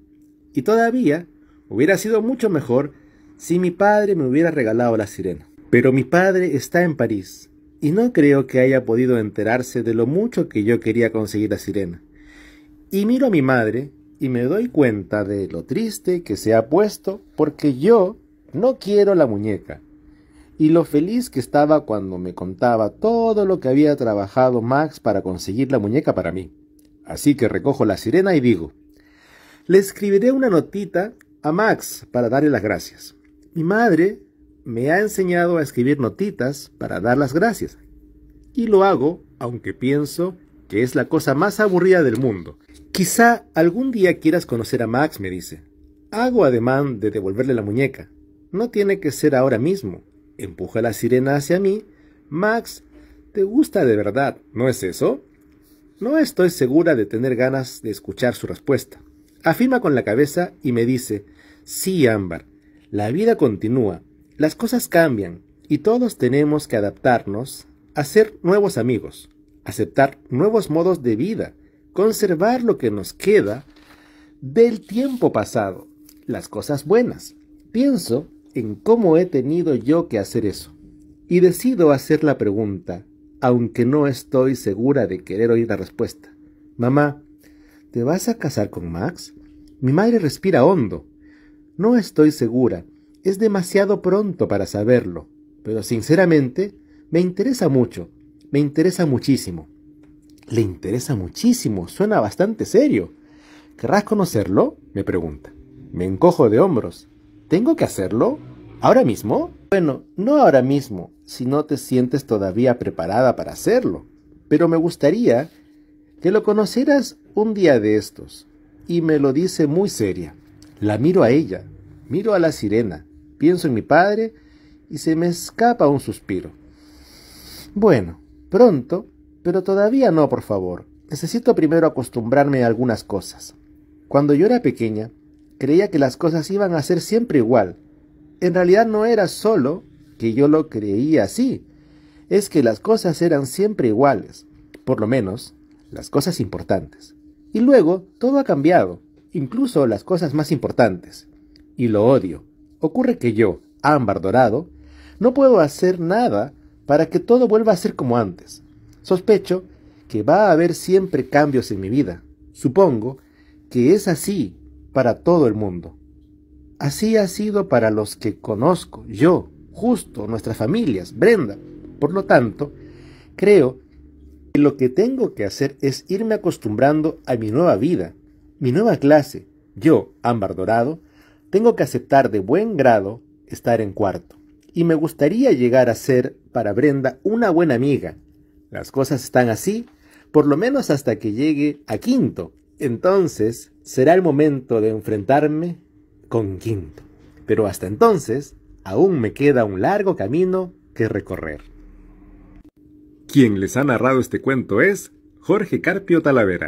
Y todavía hubiera sido mucho mejor si mi padre me hubiera regalado la sirena. Pero mi padre está en París y no creo que haya podido enterarse de lo mucho que yo quería conseguir la sirena. Y miro a mi madre y me doy cuenta de lo triste que se ha puesto porque yo no quiero la muñeca y lo feliz que estaba cuando me contaba todo lo que había trabajado Max para conseguir la muñeca para mí. Así que recojo la sirena y digo, le escribiré una notita a Max para darle las gracias. Mi madre me ha enseñado a escribir notitas para dar las gracias. Y lo hago, aunque pienso que es la cosa más aburrida del mundo. Quizá algún día quieras conocer a Max, me dice. Hago ademán de devolverle la muñeca. No tiene que ser ahora mismo. Empuja la sirena hacia mí. Max, te gusta de verdad, ¿no es eso? No estoy segura de tener ganas de escuchar su respuesta. Afirma con la cabeza y me dice, sí, Ámbar, la vida continúa, las cosas cambian y todos tenemos que adaptarnos, a ser nuevos amigos, aceptar nuevos modos de vida, conservar lo que nos queda del tiempo pasado, las cosas buenas. Pienso en cómo he tenido yo que hacer eso. Y decido hacer la pregunta, aunque no estoy segura de querer oír la respuesta. Mamá, ¿te vas a casar con Max? Mi madre respira hondo. No estoy segura. Es demasiado pronto para saberlo. Pero sinceramente, me interesa mucho. Me interesa muchísimo. Le interesa muchísimo. Suena bastante serio. ¿Querrás conocerlo? me pregunta. Me encojo de hombros. ¿Tengo que hacerlo? ¿Ahora mismo? Bueno, no ahora mismo, si no te sientes todavía preparada para hacerlo, pero me gustaría que lo conocieras un día de estos. Y me lo dice muy seria. La miro a ella, miro a la sirena, pienso en mi padre y se me escapa un suspiro. Bueno, pronto, pero todavía no, por favor. Necesito primero acostumbrarme a algunas cosas. Cuando yo era pequeña, Creía que las cosas iban a ser siempre igual. En realidad no era solo que yo lo creía así, es que las cosas eran siempre iguales, por lo menos las cosas importantes. Y luego todo ha cambiado, incluso las cosas más importantes. Y lo odio. Ocurre que yo, ámbar dorado, no puedo hacer nada para que todo vuelva a ser como antes. Sospecho que va a haber siempre cambios en mi vida. Supongo que es así para todo el mundo. Así ha sido para los que conozco, yo, justo, nuestras familias, Brenda. Por lo tanto, creo que lo que tengo que hacer es irme acostumbrando a mi nueva vida, mi nueva clase. Yo, Ámbar Dorado, tengo que aceptar de buen grado estar en cuarto. Y me gustaría llegar a ser para Brenda una buena amiga. Las cosas están así, por lo menos hasta que llegue a quinto. Entonces, será el momento de enfrentarme con Quinto. Pero hasta entonces, aún me queda un largo camino que recorrer. Quien les ha narrado este cuento es Jorge Carpio Talavera.